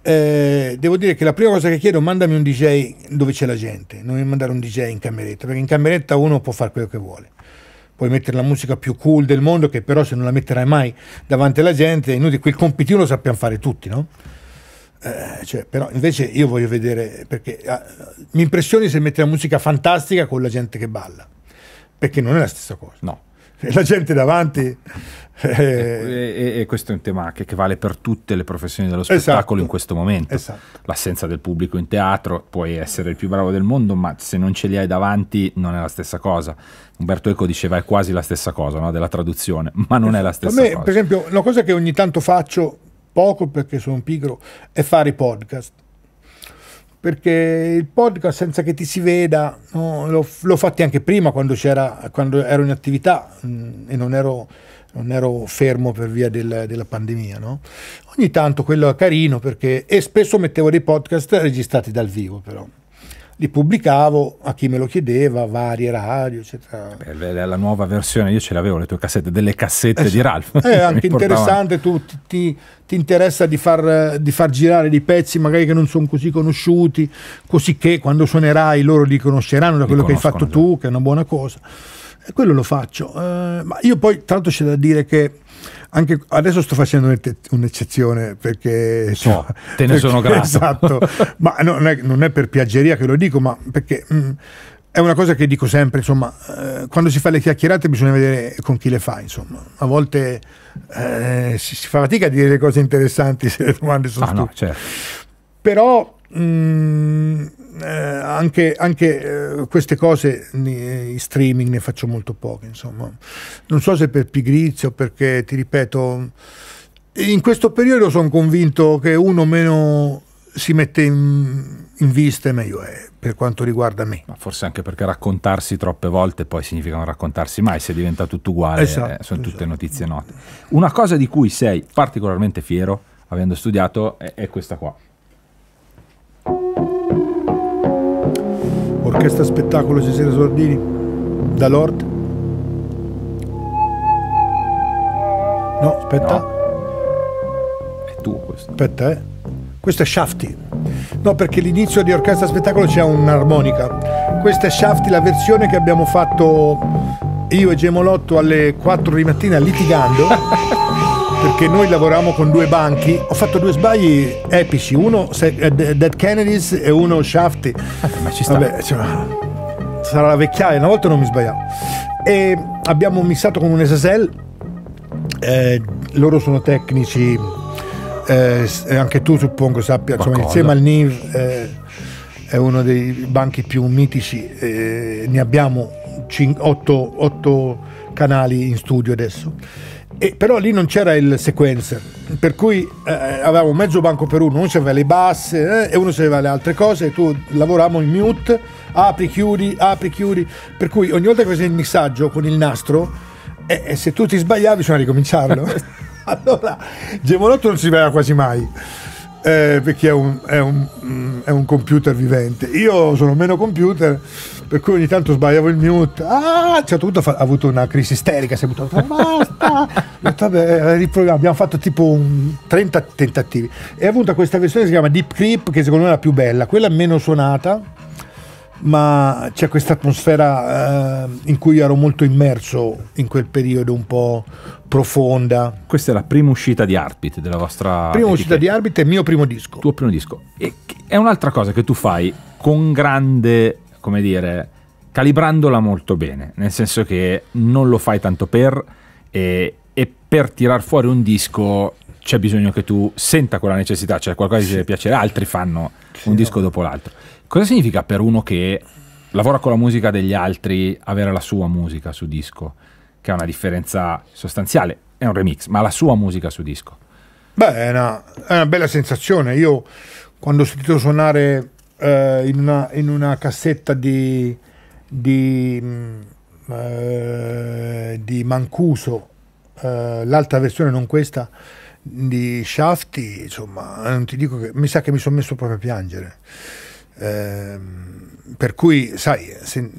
Eh, devo dire che la prima cosa che chiedo è mandami un DJ dove c'è la gente, non mi mandare un DJ in cameretta, perché in cameretta uno può fare quello che vuole. Puoi mettere la musica più cool del mondo, che però se non la metterai mai davanti alla gente, è inutile, quel compitino lo sappiamo fare tutti, no? Eh, cioè, però invece io voglio vedere perché eh, mi impressioni se mette la musica fantastica con la gente che balla perché non è la stessa cosa no cioè, la gente davanti ecco, eh, e, e, e, questo è un tema che, che, vale per tutte le professioni dello esatto. spettacolo esatto, in questo momento esatto. l'assenza del pubblico in teatro puoi essere il più bravo del mondo ma se non ce li hai davanti non è la stessa cosa Umberto Eco diceva è quasi la stessa cosa no? della traduzione ma non è la esatto. stessa me, cosa per esempio una cosa che ogni tanto faccio poco perché sono pigro, è fare i podcast. Perché il podcast senza che ti si veda, no, l'ho, l'ho fatti anche prima quando, c'era, quando ero in attività mh, mm, e non ero, non ero, fermo per via del, della pandemia. No? Ogni tanto quello è carino perché, e spesso mettevo dei podcast registrati dal vivo però li pubblicavo a chi me lo chiedeva, varie radio, eccetera. Beh, la, nuova versione, io ce l'avevo, le tue cassette, delle cassette eh, di Ralph. È eh, anche interessante, tu ti, ti, ti interessa di far, di far, girare dei pezzi magari che non sono così conosciuti, così che quando suonerai loro li conosceranno da quello che hai fatto già. tu, che è una buona cosa. E quello lo faccio. Eh, ma io poi, tanto c'è da dire che anche adesso sto facendo un'eccezione perché so, te ne perché, sono grato. Esatto, ma non è, non è, per piaggeria che lo dico, ma perché mh, mm, è una cosa che dico sempre, insomma, eh, quando si fa le chiacchierate bisogna vedere con chi le fa, insomma. A volte eh, si, si, fa fatica a dire le cose interessanti se le domande sono ah, no, certo. Però mh, mm, eh, anche, anche eh, queste cose eh, in streaming ne faccio molto poche, insomma. Non so se per pigrizia o perché, ti ripeto, in questo periodo sono convinto che uno meno si mette in, in vista meglio è eh, per quanto riguarda me. Ma forse anche perché raccontarsi troppe volte poi significa non raccontarsi mai, se diventa tutto uguale eh, esatto, eh, sono tutte esatto. notizie note. Una cosa di cui sei particolarmente fiero, avendo studiato, è, è questa qua. Orchestra Spettacolo Cesare Sordini, da Lord. No, aspetta. No. È tuo questo. Aspetta, eh. Questo è Shafty. No, perché l'inizio di Orchestra Spettacolo c'è un'armonica. Questa è Shafty, la versione che abbiamo fatto io e Gemolotto alle 4 di mattina litigando. perché noi lavoriamo con due banchi. Ho fatto due sbagli epici, uno eh, Dead Kennedys e uno Shafty. Eh, ma ci sta. Vabbè, cioè, sarà la vecchiaia, una volta non mi sbagliavo. E abbiamo missato con un SSL, eh, loro sono tecnici, eh, eh, anche tu suppongo sappia, insomma, insieme al NIV eh, è uno dei banchi più mitici, ne abbiamo 8 canali in studio adesso e però lì non c'era il sequencer, per cui eh, avevamo mezzo banco per uno, uno c'aveva le basse eh, e uno c'aveva le altre cose, e tu lavoravamo in mute, apri, chiudi, apri, chiudi, per cui ogni volta che facevi il mixaggio con il nastro, eh, eh se tu ti sbagliavi bisogna ricominciarlo. allora, Gemolotto non si sbaglia quasi mai. Eh, perché è un, è, un, mm, è un computer vivente. Io sono meno computer, per cui ogni tanto sbagliavo il mute. Ah, a un certo punto ha avuto una crisi isterica, si è buttato, basta, detto, vabbè, abbiamo fatto tipo un 30 tentativi. E ha avuto questa versione che si chiama Deep Creep, che secondo me è la più bella, quella meno suonata, ma c'è questa atmosfera eh, in cui ero molto immerso in quel periodo un po' profonda. Questa è la prima uscita di Arbit della vostra... Prima etichetta. uscita di Arbit è il mio primo disco. Tuo primo disco. E è un'altra cosa che tu fai con grande come dire, calibrandola molto bene, nel senso che non lo fai tanto per e, e per tirar fuori un disco c'è bisogno che tu senta quella necessità, cioè qualcosa che ti deve piacere, altri fanno sì, un disco dopo l'altro. Cosa significa per uno che lavora con la musica degli altri avere la sua musica su disco, che è una differenza sostanziale, è un remix, ma la sua musica su disco? Beh, è una, è una bella sensazione. Io quando ho sentito suonare eh, in, una, in, una, cassetta di, di, mm, eh, di Mancuso, eh, l'altra versione, non questa, di Shafti, insomma, non ti dico che mi sa che mi sono messo proprio a piangere. Eh, per cui, sai, se,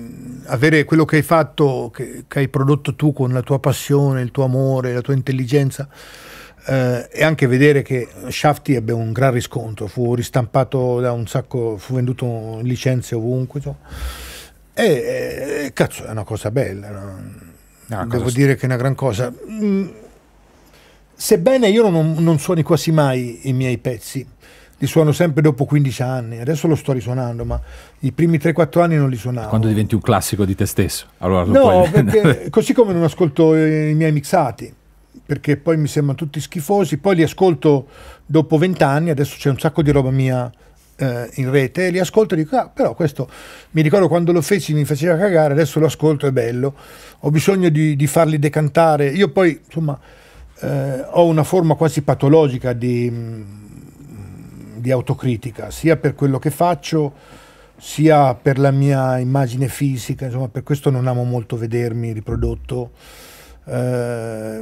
avere quello che hai fatto, che, che, hai prodotto tu con la tua passione, il tuo amore, la tua intelligenza, eh, e anche vedere che Shafty ebbe un gran riscontro, fu ristampato da un sacco, fu venduto licenze ovunque. Insomma. E, e, eh, eh, cazzo, è una cosa bella. Una, no, devo cosa dire che è una gran cosa. Mm, sebbene io non, non suoni quasi mai i miei pezzi, li suono sempre dopo 15 anni, adesso lo sto risuonando, ma i primi 3-4 anni non li suonavo. Quando diventi un classico di te stesso, allora No, puoi... perché così come non ascolto i miei mixati perché poi mi sembrano tutti schifosi, poi li ascolto dopo vent'anni, adesso c'è un sacco di roba mia eh, in rete, e li ascolto e dico, ah però questo mi ricordo quando lo feci mi faceva cagare, adesso lo ascolto, è bello, ho bisogno di, di farli decantare, io poi insomma eh, ho una forma quasi patologica di, mm, di autocritica, sia per quello che faccio, sia per la mia immagine fisica, insomma per questo non amo molto vedermi riprodotto eh,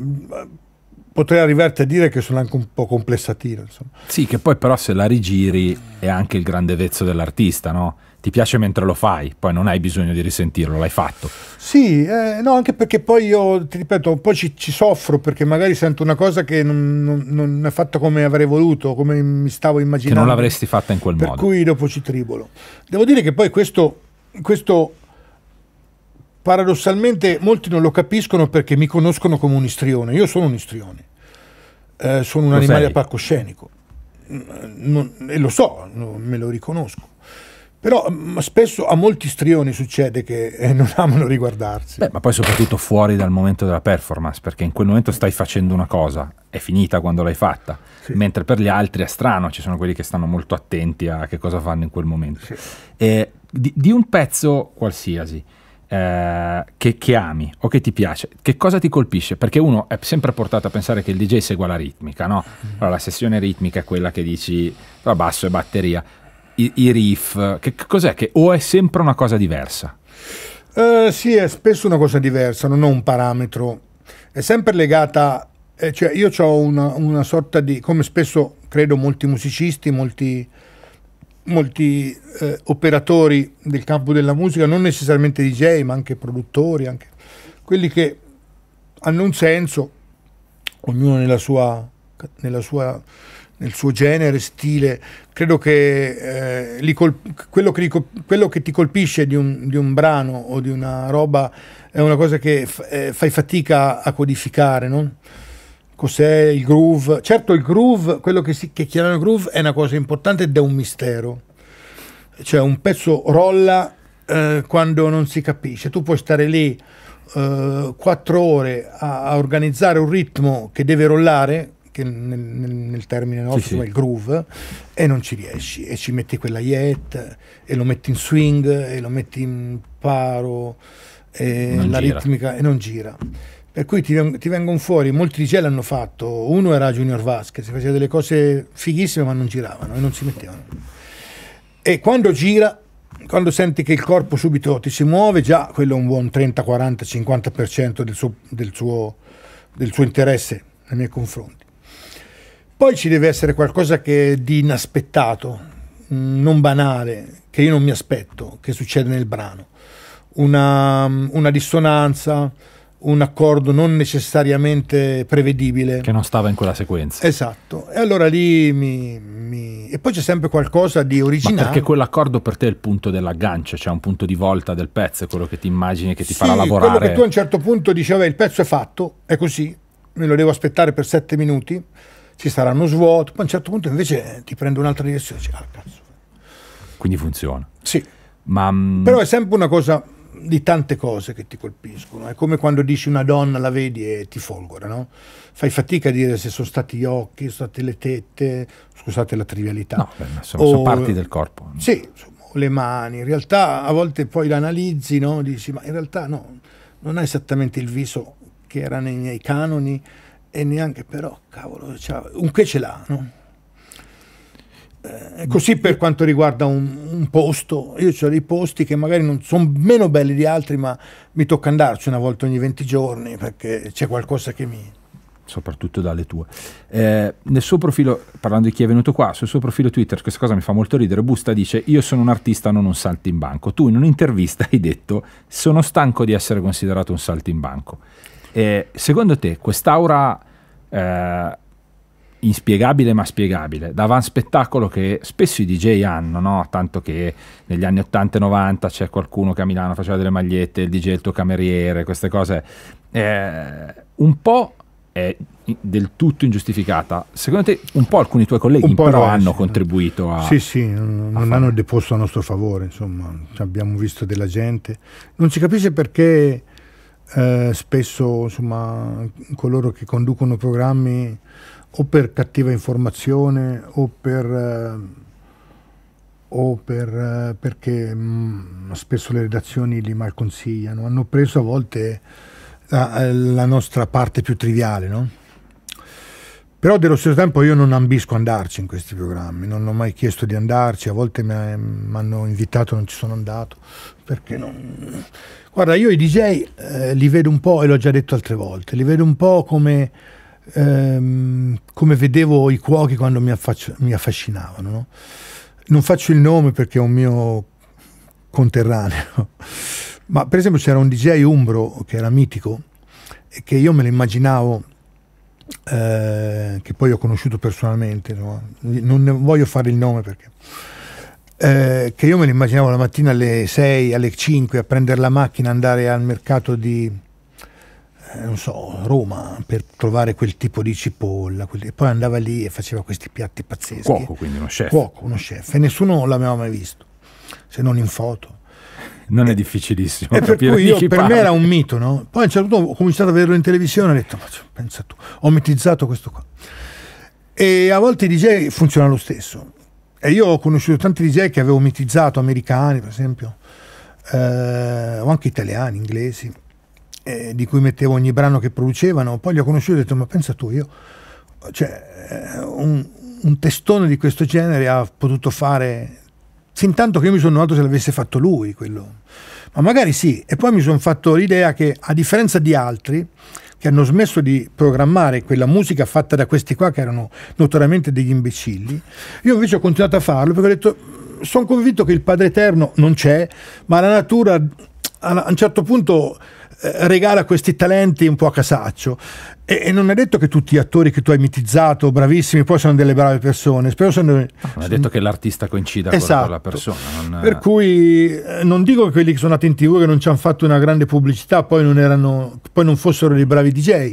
potrei arrivarti a dire che sono anche un po' complessativo. Insomma. Sì, che poi però se la rigiri è anche il grande vezzo dell'artista, no? Ti piace mentre lo fai, poi non hai bisogno di risentirlo, l'hai fatto. Sì, eh, no, anche perché poi io, ti ripeto, poi ci, ci soffro perché magari sento una cosa che non, non, non, è fatta come avrei voluto, come mi stavo immaginando. Che non l'avresti fatta in quel per modo. Per cui dopo ci tribolo. Devo dire che poi questo, questo paradossalmente molti non lo capiscono perché mi conoscono come un istrione. Io sono un istrione, eh, sono un lo animale sei. palcoscenico. Mm, non, e lo so, me lo riconosco. Però mm, spesso a molti strioni succede che eh, non amano riguardarsi. Beh, ma poi soprattutto fuori dal momento della performance, perché in quel momento stai facendo una cosa, è finita quando l'hai fatta, sì. mentre per gli altri è strano, ci sono quelli che stanno molto attenti a che cosa fanno in quel momento. Sì. Eh, di, di, un pezzo qualsiasi, eh, che, che, ami o che ti piace, che cosa ti colpisce? Perché uno è sempre portato a pensare che il DJ segua la ritmica, no? Mm. Allora, la sessione ritmica è quella che dici tra basso e batteria, i, i riff, che, che cos'è? Che o è sempre una cosa diversa? Uh, sì, è spesso una cosa diversa, non ho un parametro, è sempre legata, eh, cioè io ho una, una sorta di, come spesso credo molti musicisti, molti molti eh, operatori del campo della musica, non necessariamente DJ, ma anche produttori, anche quelli che hanno un senso, ognuno nella sua, nella sua, nel suo genere, stile, credo che, eh, quello, che quello, che ti colpisce di un, di un, brano o di una roba è una cosa che eh, fai fatica a codificare, no? Cos'è il groove? Certo, il groove, quello che, si, che chiamano groove, è una cosa importante ed è un mistero. Cioè, un pezzo rolla eh, quando non si capisce. Tu puoi stare lì eh, quattro ore a, a, organizzare un ritmo che deve rollare, che nel, nel termine nostro sì, sì. è il groove, e non ci riesci. E ci metti quella yet, e lo metti in swing, e lo metti in paro, e non la gira. ritmica, e non gira per cui ti, ti vengono fuori, molti già l'hanno fatto, uno era Junior Vasquez, faceva delle cose fighissime ma non giravano e non si mettevano. E quando gira, quando senti che il corpo subito ti si muove, già quello è un buon 30, 40, 50% del suo, del suo, del suo interesse nei miei confronti. Poi ci deve essere qualcosa che di inaspettato, mm, non banale, che io non mi aspetto, che succede nel brano. Una, mm, una dissonanza, un accordo non necessariamente prevedibile. Che non stava in quella sequenza. Esatto. E allora lì mi... mi... E poi c'è sempre qualcosa di originale. Ma perché quell'accordo per te è il punto dell'aggancio, cioè un punto di volta del pezzo, è quello che ti immagini che ti sì, farà lavorare. quello che tu a un certo punto dici, vabbè, il pezzo è fatto, è così, me lo devo aspettare per sette minuti, ci sarà uno svuoto, poi a un certo punto invece eh, ti prendo un'altra direzione e dici, ah, cazzo. Quindi funziona. Sì. Ma, mm, Però è sempre una cosa di tante cose che ti colpiscono. È come quando dici una donna, la vedi e ti folgora, no? Fai fatica a dire se sono stati gli occhi, sono state le tette, scusate la trivialità. No, beh, sono, o, sono parti del corpo. No? Sì, insomma, le mani. In realtà a volte poi l'analizzi, no? Dici, ma in realtà no, non è esattamente il viso che era nei miei canoni e neanche però, cavolo, cioè, un che ce l'ha, no? Eh, così ecco, per quanto riguarda un, un posto, io ho dei posti che magari non sono meno belli di altri, ma mi tocca andarci una volta ogni 20 giorni perché c'è qualcosa che mi, soprattutto dalle tue. Eh, nel suo profilo, parlando di chi è venuto qua, sul suo profilo Twitter, questa cosa mi fa molto ridere, Busta dice io sono un artista non un saltimbanco. Tu in un'intervista hai detto sono stanco di essere considerato un saltimbanco. Eh, secondo te quest'aura eh, inspiegabile ma spiegabile, da van spettacolo che spesso i DJ hanno, no? tanto che negli anni 80 e 90 c'è qualcuno che a Milano faceva delle magliette, il DJ è il tuo cameriere, queste cose, eh, un po' è del tutto ingiustificata. Secondo te un po' alcuni tuoi colleghi però no, hanno sì, contribuito a... Sì, sì, non, a non hanno deposto a nostro favore, insomma, abbiamo visto della gente. Non si capisce perché eh, spesso insomma, coloro che conducono programmi o per cattiva informazione o per... Eh, o per, eh, perché mh, mm, spesso le redazioni li malconsigliano, hanno preso a volte la, la nostra parte più triviale, no? Però dello stesso tempo io non ambisco andarci in questi programmi, non ho mai chiesto di andarci, a volte mi hanno invitato non ci sono andato, perché non... Guarda, io i DJ eh, li vedo un po', e l'ho già detto altre volte, li vedo un po' come ehm, come vedevo i cuochi quando mi, mi affascinavano. No? Non faccio il nome perché è un mio conterraneo, ma per esempio c'era un DJ Umbro che era mitico e che io me lo immaginavo eh, che poi ho conosciuto personalmente, no? non voglio fare il nome perché, eh, che io me lo immaginavo la mattina alle 6, alle 5 a prendere la macchina, andare al mercato di eh, non so, Roma per trovare quel tipo di cipolla. Quel... Poi andava lì e faceva questi piatti pazzeschi. Cuoco, quindi uno chef. Cuoco, uno chef. E nessuno l'aveva mai visto, se non in foto. Non e, è difficilissimo. E per cui io, per me era un mito, no? Poi a un certo punto ho cominciato a vederlo in televisione e ho detto, ma pensa tu, ho mitizzato questo qua. E a volte i DJ funzionano lo stesso. E io ho conosciuto tanti DJ che avevo mitizzato, americani per esempio, eh, o anche italiani, inglesi eh, di cui mettevo ogni brano che producevano, poi li ho conosciuti e ho detto ma pensa tu io, cioè, eh, un, un testone di questo genere ha potuto fare fin tanto che io mi sono domandato se l'avesse fatto lui quello. Ma magari sì, e poi mi sono fatto l'idea che a differenza di altri che hanno smesso di programmare quella musica fatta da questi qua che erano notoriamente degli imbecilli, io invece ho continuato a farlo perché ho detto sono convinto che il Padre Eterno non c'è, ma la natura a un certo punto eh, regala questi talenti un po' a casaccio. E, e, non è detto che tutti gli attori che tu hai mitizzato, bravissimi, poi sono delle brave persone. Spero sono, non è detto che l'artista coincida esatto. con la esatto. persona. Non... Per cui eh, non dico che quelli che sono nati in tv che non ci hanno fatto una grande pubblicità poi non, erano, poi non fossero dei bravi DJ.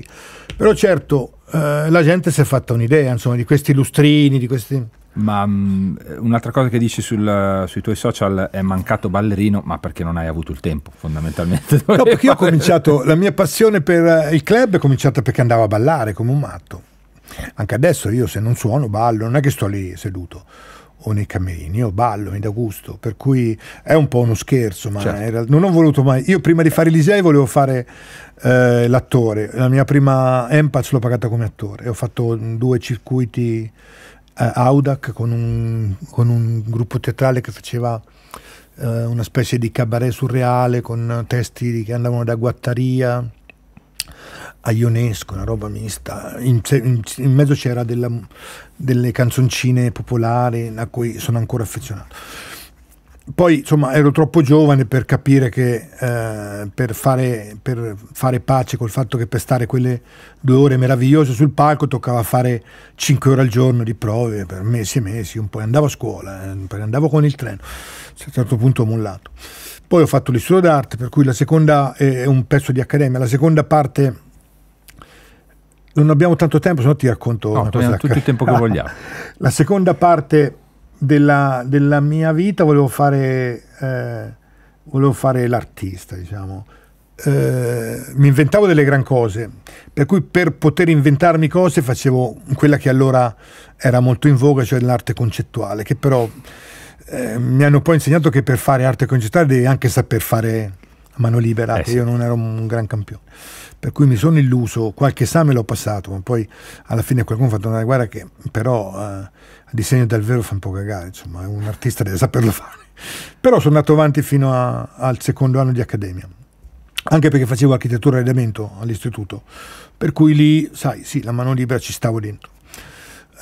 Però certo, eh, la gente si è fatta un'idea insomma, di questi lustrini, di questi... Ma um, un'altra cosa che dici sul, sui tuoi social è mancato ballerino, ma perché non hai avuto il tempo, fondamentalmente. No, perché io ho cominciato, la mia passione per eh, il club è cominciata perché andavo a ballare come un matto. Anche adesso io se non suono ballo, non è che sto lì seduto o nei camerini, io ballo, mi dà gusto, per cui è un po' uno scherzo, ma certo. era, non ho voluto mai, io prima di fare l'Isei volevo fare eh, l'attore, la mia prima Empath l'ho pagata come attore, e ho fatto mm, due circuiti eh, Audac con un, con un gruppo teatrale che faceva eh, una specie di cabaret surreale con testi che andavano da Guattaria a Ionesco, una roba mista. In, in, in mezzo c'era delle canzoncine popolari a cui sono ancora affezionato poi insomma ero troppo giovane per capire che eh, per, fare, per, fare, pace col fatto che per stare quelle due ore meravigliose sul palco toccava fare cinque ore al giorno di prove per mesi e mesi, un po' andavo a scuola, un eh, andavo con il treno, a un certo punto ho mollato. Poi ho fatto l'istituto d'arte, per cui la seconda è un pezzo di accademia, la seconda parte non abbiamo tanto tempo, se no ti racconto no, una cosa. Tutto il tempo che vogliamo. la seconda parte della, della mia vita volevo fare, eh, volevo fare l'artista, diciamo. Eh, mi inventavo delle gran cose, per cui per poter inventarmi cose facevo quella che allora era molto in voga, cioè l'arte concettuale, che però eh, mi hanno poi insegnato che per fare arte concettuale devi anche saper fare mano libera, eh sì. io non ero un gran campione. Per cui mi sono illuso, qualche esame l'ho passato, ma poi alla fine qualcuno ha fatto una guerra che però eh, disegno del vero fa un po' cagare, insomma, un artista deve saperlo fare. Però sono andato avanti fino a, al secondo anno di accademia, anche perché facevo architettura e allenamento all'istituto, per cui lì, sai, sì, la mano libera ci stavo dentro.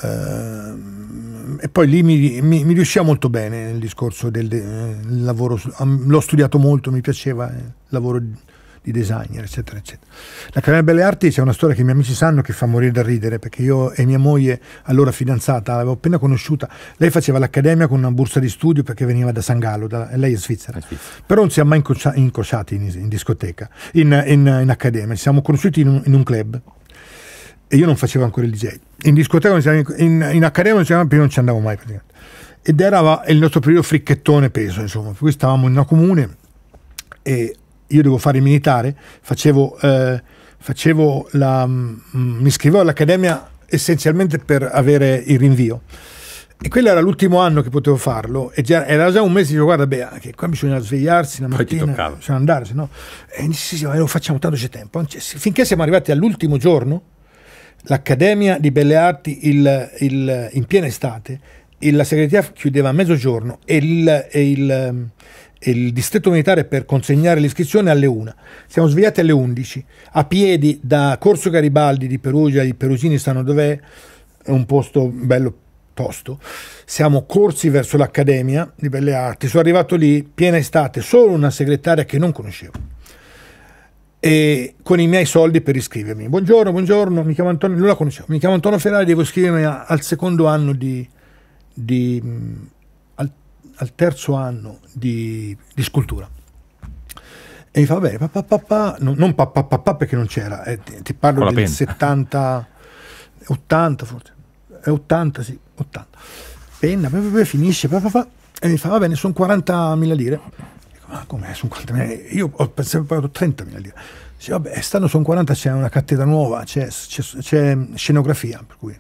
Ehm, e poi lì mi, mi, mi riusciva molto bene il discorso del, del eh, lavoro, l'ho studiato molto, mi piaceva eh, il lavoro di, di designer, eccetera, eccetera. La Catena Belle Arti c'è una storia che i miei amici sanno che fa morire da ridere, perché io e mia moglie, allora fidanzata, l'avevo appena conosciuta, lei faceva l'accademia con una borsa di studio perché veniva da San Gallo, da, lei è svizzera. è però non si è mai incrociati in, in discoteca, in, in, in, accademia, ci siamo conosciuti in un, un club e io non facevo ancora il DJ. In discoteca, in, accademia non, c'era, non ci andavo mai praticamente. Ed era il nostro periodo fricchettone peso, insomma, per stavamo in una comune e io devo fare il militare, facevo, eh, facevo la, mm, mm, mi iscrivevo all'accademia essenzialmente per avere il rinvio. E quello era l'ultimo anno che potevo farlo, e già, era già un mese dicevo, guarda, beh, anche qua bisogna svegliarsi la mattina, bisogna andare, se no... E dice, sì, sì, ma lo facciamo, tanto c'è tempo. Finché siamo arrivati all'ultimo giorno, l'Accademia di Belle Arti il, il, in piena estate, la segreteria chiudeva a mezzogiorno e il, e il il distretto militare per consegnare l'iscrizione alle 1. Siamo svegliati alle 11, a piedi da Corso Garibaldi di Perugia, i perugini sanno dov'è, è un posto bello tosto. Siamo corsi verso l'Accademia di Belle Arti, sono arrivato lì piena estate, solo una segretaria che non conoscevo e con i miei soldi per iscrivermi. Buongiorno, buongiorno, mi chiamo Antonio, non la conoscevo, mi chiamo Antonio Ferrari, devo iscrivermi al secondo anno di, di al terzo anno di, di scultura. E mi fa, bene, papà, papà, no, non papà, papà perché non c'era, eh, ti, ti, parlo del penna. 70, 80 forse, è eh, 80 sì, 80. Penna, beh, beh, finisce, papà, e mi fa, va bene, sono 40.000 lire. Dico, ma com'è, sono 40.000 Io ho sempre pagato 30.000 lire. Dice, vabbè, stanno sono 40, c'è una cattedra nuova, c'è, c'è, c'è scenografia, per cui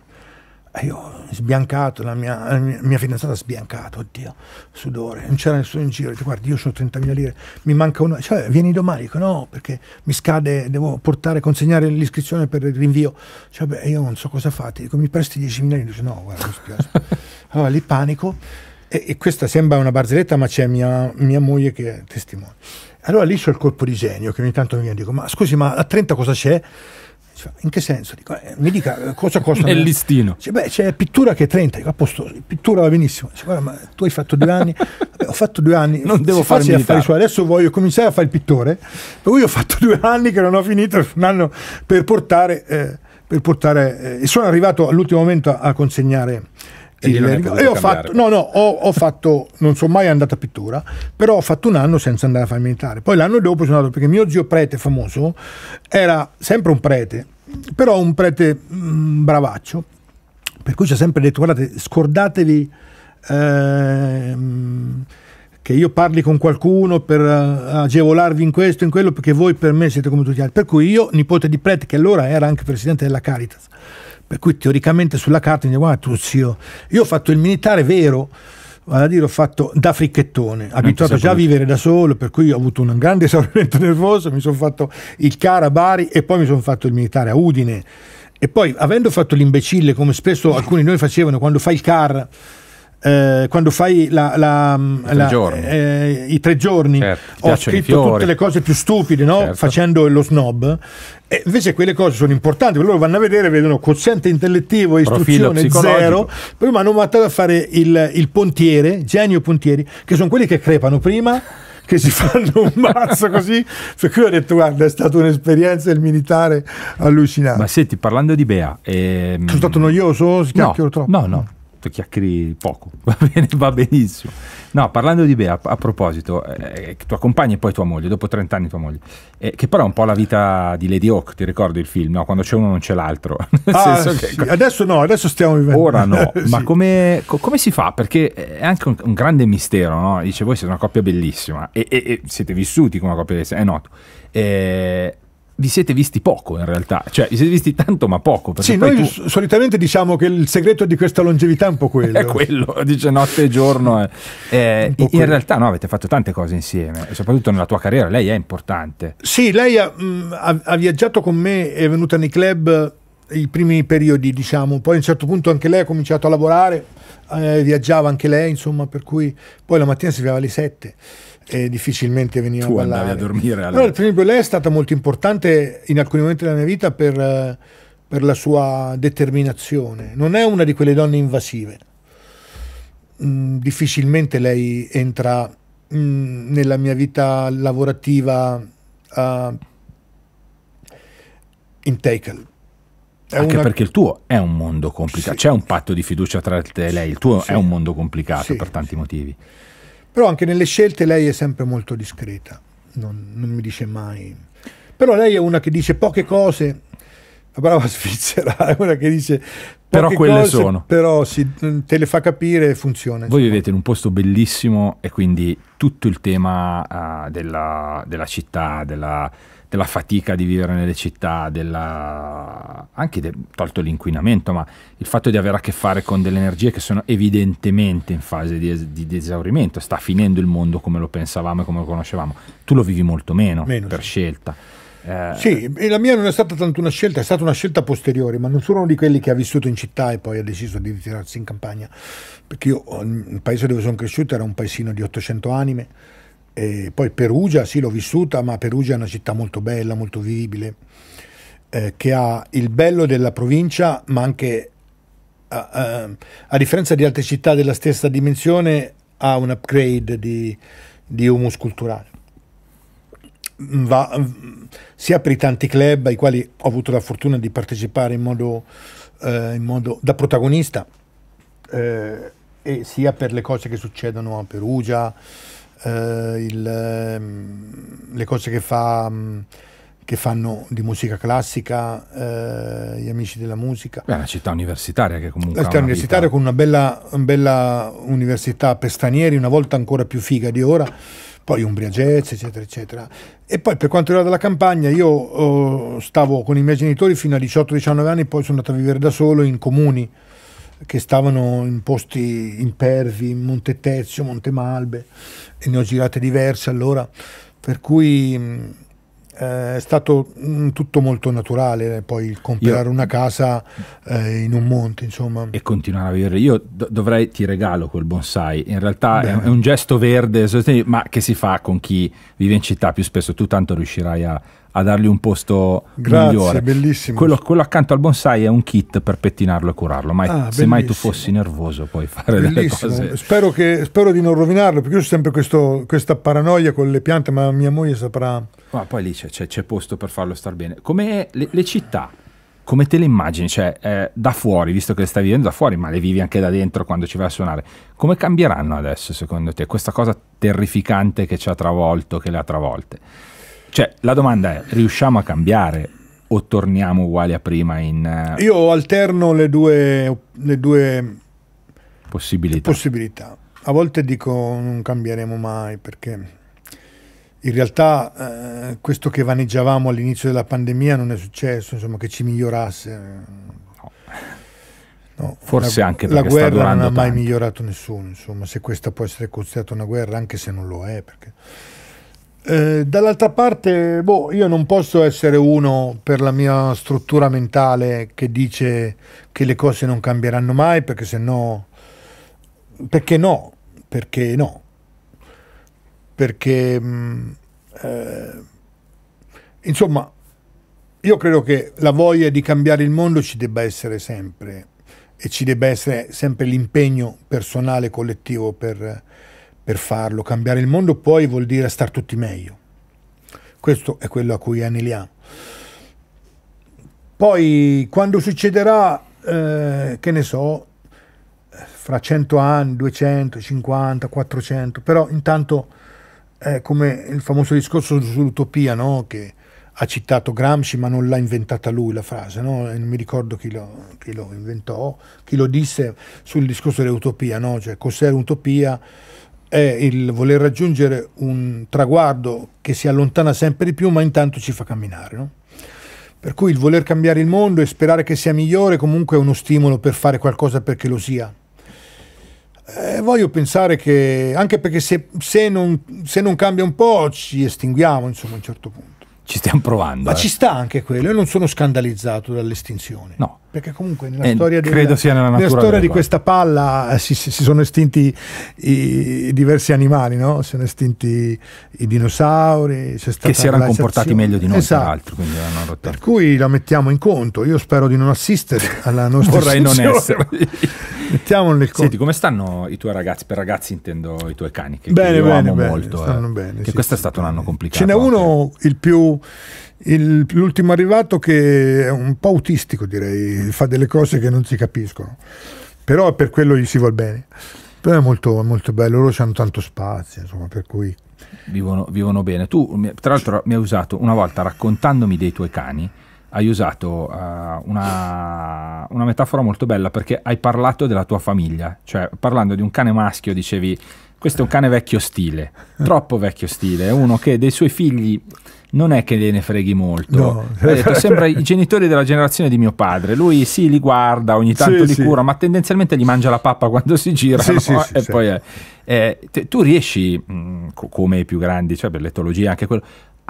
eh, io ho sbiancato, la mia, la mia fidanzata ha sbiancato, oddio, sudore, non c'era nessuno in giro, dice guardi io ho 30.000 lire, mi manca uno, cioè vieni domani, dico no perché mi scade, devo portare, consegnare l'iscrizione per il rinvio, cioè beh, io non so cosa fate, dico mi presti 10.000 lire, dice no guarda mi spiace, allora lì panico e, e, questa sembra una barzelletta ma c'è mia, mia moglie che è testimone. Allora lì c'è il colpo di genio che ogni tanto mi viene e dico ma scusi ma a 30 cosa c'è? Cioè, in che senso? Dico, eh, mi dica eh, cosa costa. il listino. Dice, beh, c'è pittura che è 30, dico, a posto, pittura va benissimo. Dice, guarda, ma tu hai fatto due anni, Vabbè, ho fatto due anni, non devo fare affari suoi, adesso voglio cominciare a fare il pittore, per cui ho fatto due anni che non ho finito un anno per portare, eh, per portare eh, e sono arrivato all'ultimo momento a, a consegnare e, e ho, fatto, no, no, ho, ho fatto, non sono mai andato a pittura, però ho fatto un anno senza andare a fare militare. Poi l'anno dopo sono andato perché mio zio prete famoso era sempre un prete, però un prete mh, mm, bravaccio, per cui ci ha sempre detto guardate, scordatevi... Ehm, che io parli con qualcuno per eh, agevolarvi in questo, in quello, perché voi per me siete come tutti gli altri. Per cui io, nipote di prete, che allora era anche presidente della Caritas, per cui teoricamente sulla carta mi dice guarda ah, tu zio, io ho fatto il militare vero, vale a dire ho fatto da fricchettone, abituato già a vivere da solo, per cui ho avuto un grande esaurimento nervoso, mi sono fatto il car a Bari e poi mi sono fatto il militare a Udine. E poi avendo fatto l'imbecille come spesso alcuni di noi facevano quando fai il car eh, quando fai la, la, mm, I, la, tre eh, i, tre giorni, certo, ho scritto tutte le cose più stupide, no? certo. facendo lo snob. E invece quelle cose sono importanti, loro vanno a vedere, vedono quoziente intellettivo e istruzione zero, poi mi hanno mandato a fare il, il pontiere, genio pontieri, che sono quelli che crepano prima che si fanno un mazzo così. Per cui ho detto, guarda, è stata un'esperienza il militare allucinante. Ma senti, parlando di Bea... Ehm... Sono stato noioso? no, troppo? No, no tu chiacchieri poco, va bene, va benissimo. No, parlando di Bea, a proposito, eh, eh tua compagna e poi tua moglie, dopo 30 anni tua moglie, eh, che però è un po' la vita di Lady Hawk, ti ricordi il film? No, quando c'è uno non c'è l'altro. Ah, sì, che... Adesso no, adesso stiamo vivendo. Ora no, sì. ma come, co- come, si fa? Perché è anche un, un, grande mistero, no? Dice, voi siete una coppia bellissima e, e, e siete vissuti come una coppia bellissima, è noto. Eh, vi siete visti poco in realtà, cioè vi siete visti tanto ma poco. Sì, noi tu... solitamente diciamo che il segreto di questa longevità è un po' quello. è quello, dice notte e giorno. Eh, eh in realtà no, avete fatto tante cose insieme, soprattutto nella tua carriera, lei è importante. Sì, lei ha, mh, mm, ha, ha viaggiato con me, è venuta nei club eh, i primi periodi, diciamo, poi a un certo punto anche lei ha cominciato a lavorare, eh, viaggiava anche lei, insomma, per cui poi la mattina si svegliava alle 7 e difficilmente veniva a ballare. andavi a dormire. Alle... Allora, per esempio, lei è stata molto importante in alcuni momenti della mia vita per, per la sua determinazione. Non è una di quelle donne invasive. Mm, difficilmente lei entra mm, nella mia vita lavorativa uh, in tackle. È Anche una... perché il tuo è un mondo complicato, sì. c'è un patto di fiducia tra te e lei, il tuo sì. è un mondo complicato sì, per tanti motivi. Però anche nelle scelte lei è sempre molto discreta, non, non mi dice mai. Però lei è una che dice poche cose, la brava svizzera è una che dice però quelle cose, sono. Però si, te le fa capire e funziona. Voi vivete in un posto bellissimo e quindi tutto il tema uh, della, della città, della, della fatica di vivere nelle città, della, anche del, tolto l'inquinamento, ma il fatto di avere a che fare con delle energie che sono evidentemente in fase di, di, di esaurimento, sta finendo il mondo come lo pensavamo e come lo conoscevamo, tu lo vivi molto meno, meno per sì. scelta. Eh... Sì, la mia non è stata tanto una scelta, è stata una scelta posteriore, ma non sono uno di quelli che ha vissuto in città e poi ha deciso di ritirarsi in campagna, perché io il paese dove sono cresciuto era un paesino di 800 anime e poi Perugia, sì, l'ho vissuta, ma Perugia è una città molto bella, molto vivibile, eh, che ha il bello della provincia, ma anche, a, a, differenza di altre città della stessa dimensione, ha un upgrade di, di humus culturale. Va, si apre tanti club ai quali ho avuto la fortuna di partecipare in modo, eh, in modo da protagonista, eh, sia per le cose che succedono a Perugia, eh, il, ehm, le cose che, fa, mm, che, fanno di musica classica, eh, gli amici della musica. Beh, è una città universitaria che comunque... La città universitaria vita... con una bella, una bella università per stranieri, una volta ancora più figa di ora poi Umbria Jazz, eccetera, eccetera. E poi per quanto riguarda la campagna, io eh, stavo con i miei genitori fino a 18-19 anni, poi sono andato a vivere da solo in comuni che stavano in posti impervi, in Monte Tezio, Monte Malbe, e ne ho girate diverse allora, per cui mh, mm, eh, è stato mh, mm, tutto molto naturale poi comprare Io... una casa eh, in un monte, insomma. E continuare a vivere. Io dovrei, ti regalo quel bonsai, in realtà Beh. è, un gesto verde, ma che si fa con chi vive in città più spesso, tu tanto riuscirai a a dargli un posto Grazie, migliore. bellissimo. Quello, quello, accanto al bonsai è un kit per pettinarlo e curarlo. Ma ah, se mai tu fossi nervoso, puoi fare bellissimo. delle cose. Spero, che, spero, di non rovinarlo, perché io ho sempre questo, questa paranoia con le piante, ma mia moglie saprà. Ma poi lì c'è, posto per farlo star bene. Come le, le città, come te le immagini? Cioè, eh, da fuori, visto che le stai vivendo da fuori, ma le vivi anche da dentro quando ci vai a suonare, come cambieranno adesso, secondo te, questa cosa terrificante che ci ha travolto, che le ha travolte? Cioè, la domanda è, riusciamo a cambiare o torniamo uguali a prima in... Uh, Io alterno le due, le due possibilità. possibilità. A volte dico non cambieremo mai perché in realtà eh, questo che vaneggiavamo all'inizio della pandemia non è successo, insomma, che ci migliorasse. No. No, Forse la, anche perché la guerra non ha mai tanto. migliorato nessuno, insomma, se questa può essere considerata una guerra, anche se non lo è, perché eh, dall'altra parte, boh, io non posso essere uno per la mia struttura mentale che dice che le cose non cambieranno mai perché se no, perché no, perché no, perché mh, mm, eh, insomma, io credo che la voglia di cambiare il mondo ci debba essere sempre e ci debba essere sempre l'impegno personale collettivo per per farlo. Cambiare il mondo poi vuol dire star tutti meglio. Questo è quello a cui aneliamo. Poi quando succederà, eh, che ne so, fra 100 anni, 200, 50, 400, però intanto è come il famoso discorso sull'utopia, no? che ha citato Gramsci ma non l'ha inventata lui la frase, no? non mi ricordo chi lo, chi lo, inventò, chi lo disse sul discorso dell'utopia, no? cioè cos'era un'utopia è il voler raggiungere un traguardo che si allontana sempre di più, ma intanto ci fa camminare. No? Per cui il voler cambiare il mondo e sperare che sia migliore comunque è uno stimolo per fare qualcosa perché lo sia. Eh, voglio pensare che, anche perché se, se, non, se non cambia un po' ci estinguiamo, insomma, a un certo punto ci stiamo provando. Ma eh. ci sta anche quello, io non sono scandalizzato dall'estinzione. No. Perché comunque nella eh, storia, della, nella nella storia di questa palla eh, si, si, si sono estinti i, i diversi animali, no? si sono estinti i dinosauri. che si erano comportati meglio di noi, esatto. tra l'altro. Per cui la mettiamo in conto. Io spero di non assistere alla nostra Vorrei non essere. Mettiamolo nel conto. Senti, come stanno i tuoi ragazzi? Per ragazzi intendo i tuoi cani, che bene, io bene, amo bene, molto. Eh. Stanno eh. bene. Che sì, questo sì, è stato un anno complicato. Ce n'è uno, il più l'ultimo arrivato che è un po' autistico direi, fa delle cose che non si capiscono, però per quello gli si vuole bene. Però è molto, molto bello, loro hanno tanto spazio, insomma, per cui... Vivono, vivono bene. Tu, tra l'altro, mi hai usato una volta raccontandomi dei tuoi cani, hai usato uh, una, una, metafora molto bella perché hai parlato della tua famiglia, cioè parlando di un cane maschio dicevi questo è un cane vecchio stile, troppo vecchio stile, è uno che dei suoi figli non è che gliene freghi molto, no. detto, sembra i genitori della generazione di mio padre, lui sì li guarda, ogni tanto sì, li sì. cura, ma tendenzialmente gli mangia la pappa quando si gira sì, no? e poi è... Eh, te, tu riesci, mh, mm, co- come i più grandi, cioè per l'etologia anche quello,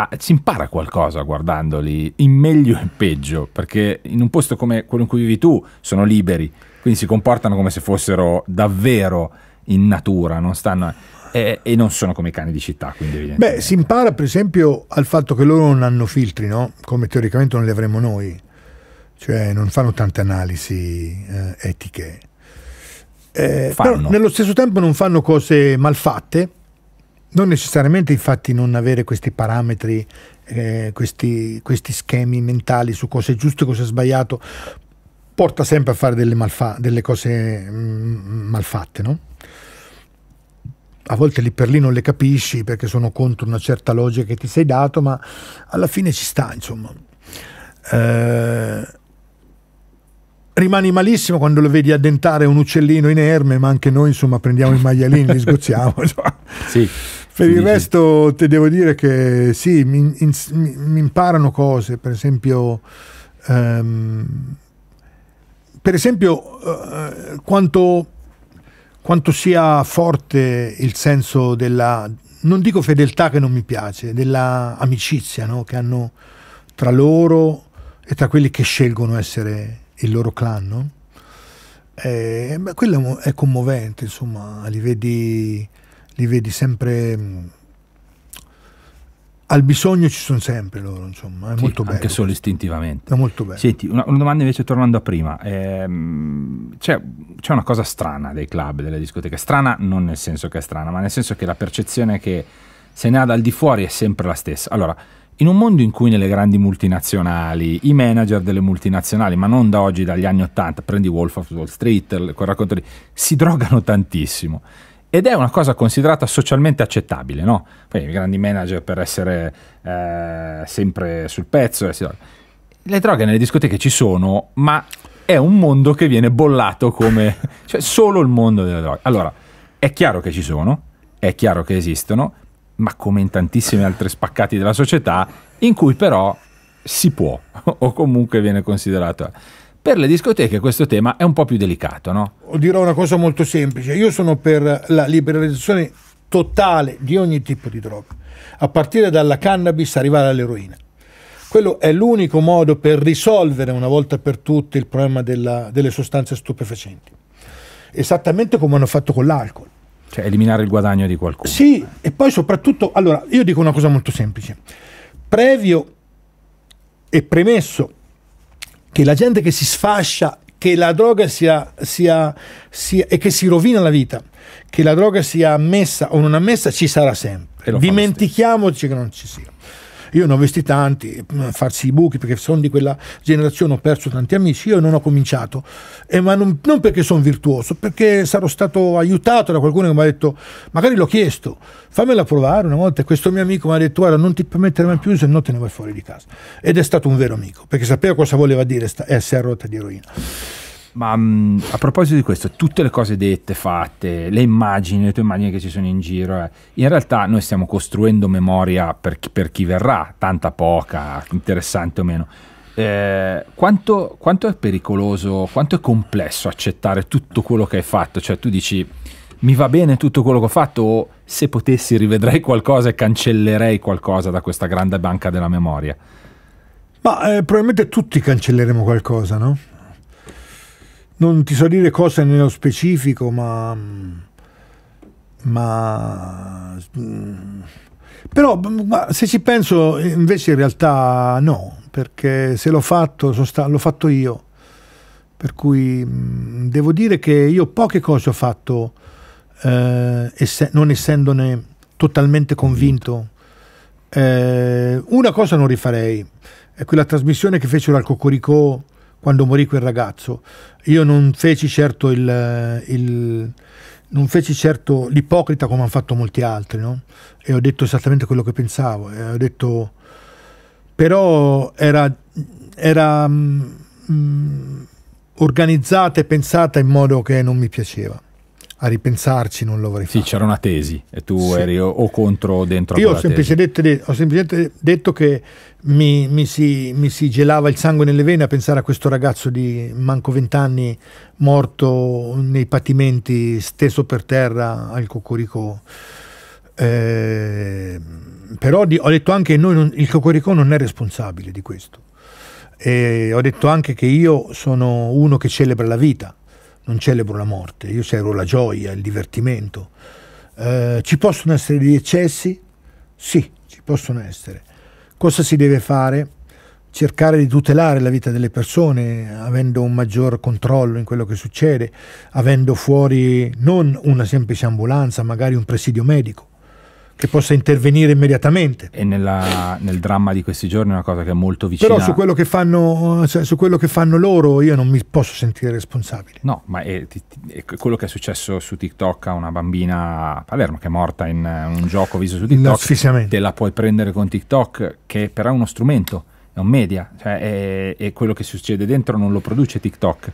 Ah, si impara qualcosa guardandoli in meglio e in peggio, perché in un posto come quello in cui vivi tu sono liberi, quindi si comportano come se fossero davvero in natura, non stanno... E, e, non sono come i cani di città. Beh, si impara per esempio al fatto che loro non hanno filtri, no? come teoricamente non li avremo noi, cioè non fanno tante analisi eh, etiche. Eh, però nello stesso tempo non fanno cose malfatte non necessariamente infatti non avere questi parametri, eh, questi, questi, schemi mentali su cosa è giusto e cosa è sbagliato, porta sempre a fare delle, malfa- delle cose mm, malfatte, no? a volte lì per lì non le capisci perché sono contro una certa logica che ti sei dato, ma alla fine ci sta, insomma. Eh, rimani malissimo quando lo vedi addentare un uccellino inerme, ma anche noi, insomma, prendiamo i maialini e li sgozziamo. Insomma. Sì. Per il resto ti devo dire che sì, mi, in, mi imparano cose, per esempio... Um, per esempio, uh, quanto, quanto, sia forte il senso della, non dico fedeltà che non mi piace, della amicizia no? che hanno tra loro e tra quelli che scelgono essere il loro clan. No? E, beh, quello è commovente, insomma, li vedi li vedi sempre... Mm, al bisogno ci sono sempre loro, insomma, è sì, molto bello. Anche solo istintivamente. È molto bello. Senti, una, una domanda invece tornando a prima, ehm, c'è, una cosa strana dei club, delle discoteche, strana non nel senso che è strana, ma nel senso che la percezione che se ne ha dal di fuori è sempre la stessa. Allora, in un mondo in cui nelle grandi multinazionali, i manager delle multinazionali, ma non da oggi, dagli anni Ottanta, prendi Wolf of Wall Street, quel racconto lì, si drogano tantissimo ed è una cosa considerata socialmente accettabile, no? Poi i grandi manager per essere eh, sempre sul pezzo. Eh, Le droghe nelle discoteche ci sono, ma è un mondo che viene bollato come... cioè solo il mondo delle droghe. Allora, è chiaro che ci sono, è chiaro che esistono, ma come in tantissimi altri spaccati della società, in cui però si può, o comunque viene considerato... Per le discoteche questo tema è un po' più delicato, no? Dirò una cosa molto semplice, io sono per la liberalizzazione totale di ogni tipo di droga, a partire dalla cannabis arrivare all'eroina. Quello è l'unico modo per risolvere una volta per tutte il problema della, delle sostanze stupefacenti, esattamente come hanno fatto con l'alcol. Cioè eliminare il guadagno di qualcuno. Sì, e poi soprattutto, allora, io dico una cosa molto semplice. Previo e premesso che la gente che si sfascia, che la droga sia, sia, sia e che si rovina la vita, che la droga sia ammessa o non ammessa, ci sarà sempre. Dimentichiamoci che non ci sia. Io ne ho visti tanti, mm, farsi i buchi perché sono di quella generazione, ho perso tanti amici, io non ho cominciato, eh, ma non, non perché sono virtuoso, perché sarò stato aiutato da qualcuno che mi ha detto, magari l'ho chiesto, fammela provare una volta, questo mio amico mi ha detto, guarda non ti permettere mai più se no te ne vai fuori di casa. Ed è stato un vero amico, perché sapeva cosa voleva dire essere a rotta di eroina. Ma mh, a proposito di questo, tutte le cose dette, fatte, le immagini, le tue immagini che ci sono in giro, eh, in realtà noi stiamo costruendo memoria per chi, per chi verrà, tanta poca, interessante o meno. Eh, quanto, quanto, è pericoloso, quanto è complesso accettare tutto quello che hai fatto? Cioè tu dici mi va bene tutto quello che ho fatto o se potessi rivedrei qualcosa e cancellerei qualcosa da questa grande banca della memoria? Ma eh, probabilmente tutti cancelleremo qualcosa, no? non ti so dire cosa nello specifico, ma... ma mm, però mm, ma se ci penso invece in realtà no, perché se l'ho fatto l'ho fatto io. Per cui mm, devo dire che io poche cose ho fatto eh, ess non essendone totalmente convinto. Eh, una cosa non rifarei, è quella trasmissione che fecero al Cocoricò quando morì quel ragazzo. Io non feci certo, il, il, non feci certo l'ipocrita come hanno fatto molti altri, no? E ho detto esattamente quello che pensavo. E ho detto, però era, era mh, mm, mm, organizzata e pensata in modo che non mi piaceva a ripensarci non lo avrei fatto. Sì, c'era una tesi e tu sì. eri o, o, contro o dentro Io ho semplicemente, de- ho semplicemente, detto che mi, mi, si, mi, si, gelava il sangue nelle vene a pensare a questo ragazzo di manco vent'anni morto nei patimenti, steso per terra al Cocorico. Eh, però di, ho detto anche che il Cocorico non è responsabile di questo. E ho detto anche che io sono uno che celebra la vita non celebro la morte, io celebro la gioia, il divertimento. Eh, ci possono essere degli eccessi? Sì, ci possono essere. Cosa si deve fare? Cercare di tutelare la vita delle persone, avendo un maggior controllo in quello che succede, avendo fuori non una semplice ambulanza, magari un presidio medico, che possa intervenire immediatamente. E nella, nel dramma di questi giorni è una cosa che è molto vicina. Però su quello che fanno, cioè, su quello che fanno loro io non mi posso sentire responsabile. No, ma è, è quello che è successo su TikTok a una bambina a Palermo che è morta in eh, un gioco visto su TikTok, te la puoi prendere con TikTok che però è uno strumento è un media cioè e quello che succede dentro non lo produce TikTok.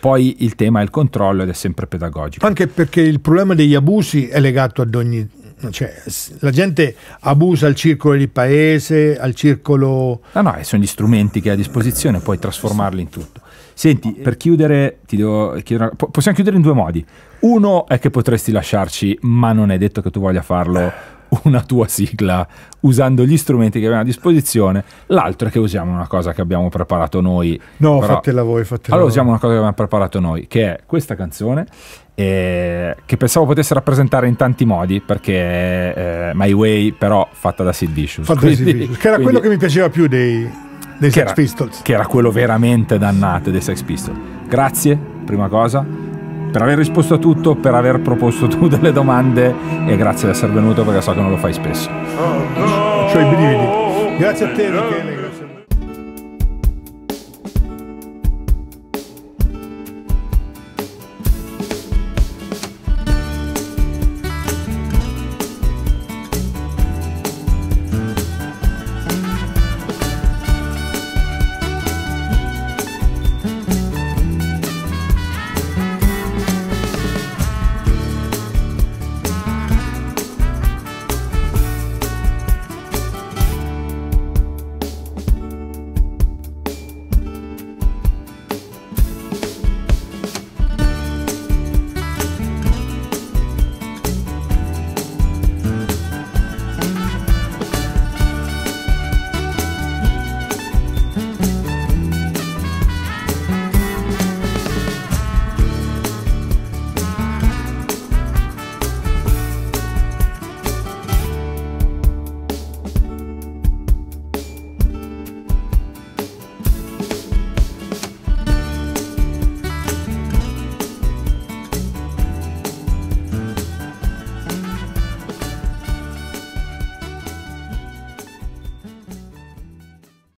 Poi il tema è il controllo ed è sempre pedagogico. Anche perché il problema degli abusi è legato ad ogni cioè, la gente abusa al circolo di paese, al circolo... No, no, sono gli strumenti che ha a disposizione, puoi trasformarli in tutto. Senti, per chiudere, ti devo chiedere, possiamo chiudere in due modi. Uno è che potresti lasciarci, ma non è detto che tu voglia farlo, una tua sigla usando gli strumenti che abbiamo a disposizione. L'altro è che usiamo una cosa che abbiamo preparato noi. No, però, fatela voi, fatela Allora usiamo una cosa che abbiamo preparato noi, che è questa canzone eh, che pensavo potesse rappresentare in tanti modi perché eh, My Way però fatta da Sid Vicious, quindi, Sid Vicious che era quindi, quello che mi piaceva più dei, dei Sex era, Pistols che era quello veramente dannato dei Sex Pistols grazie prima cosa per aver risposto a tutto per aver proposto tu delle domande e grazie di essere venuto perché so che non lo fai spesso cioè i brividi grazie a te Michele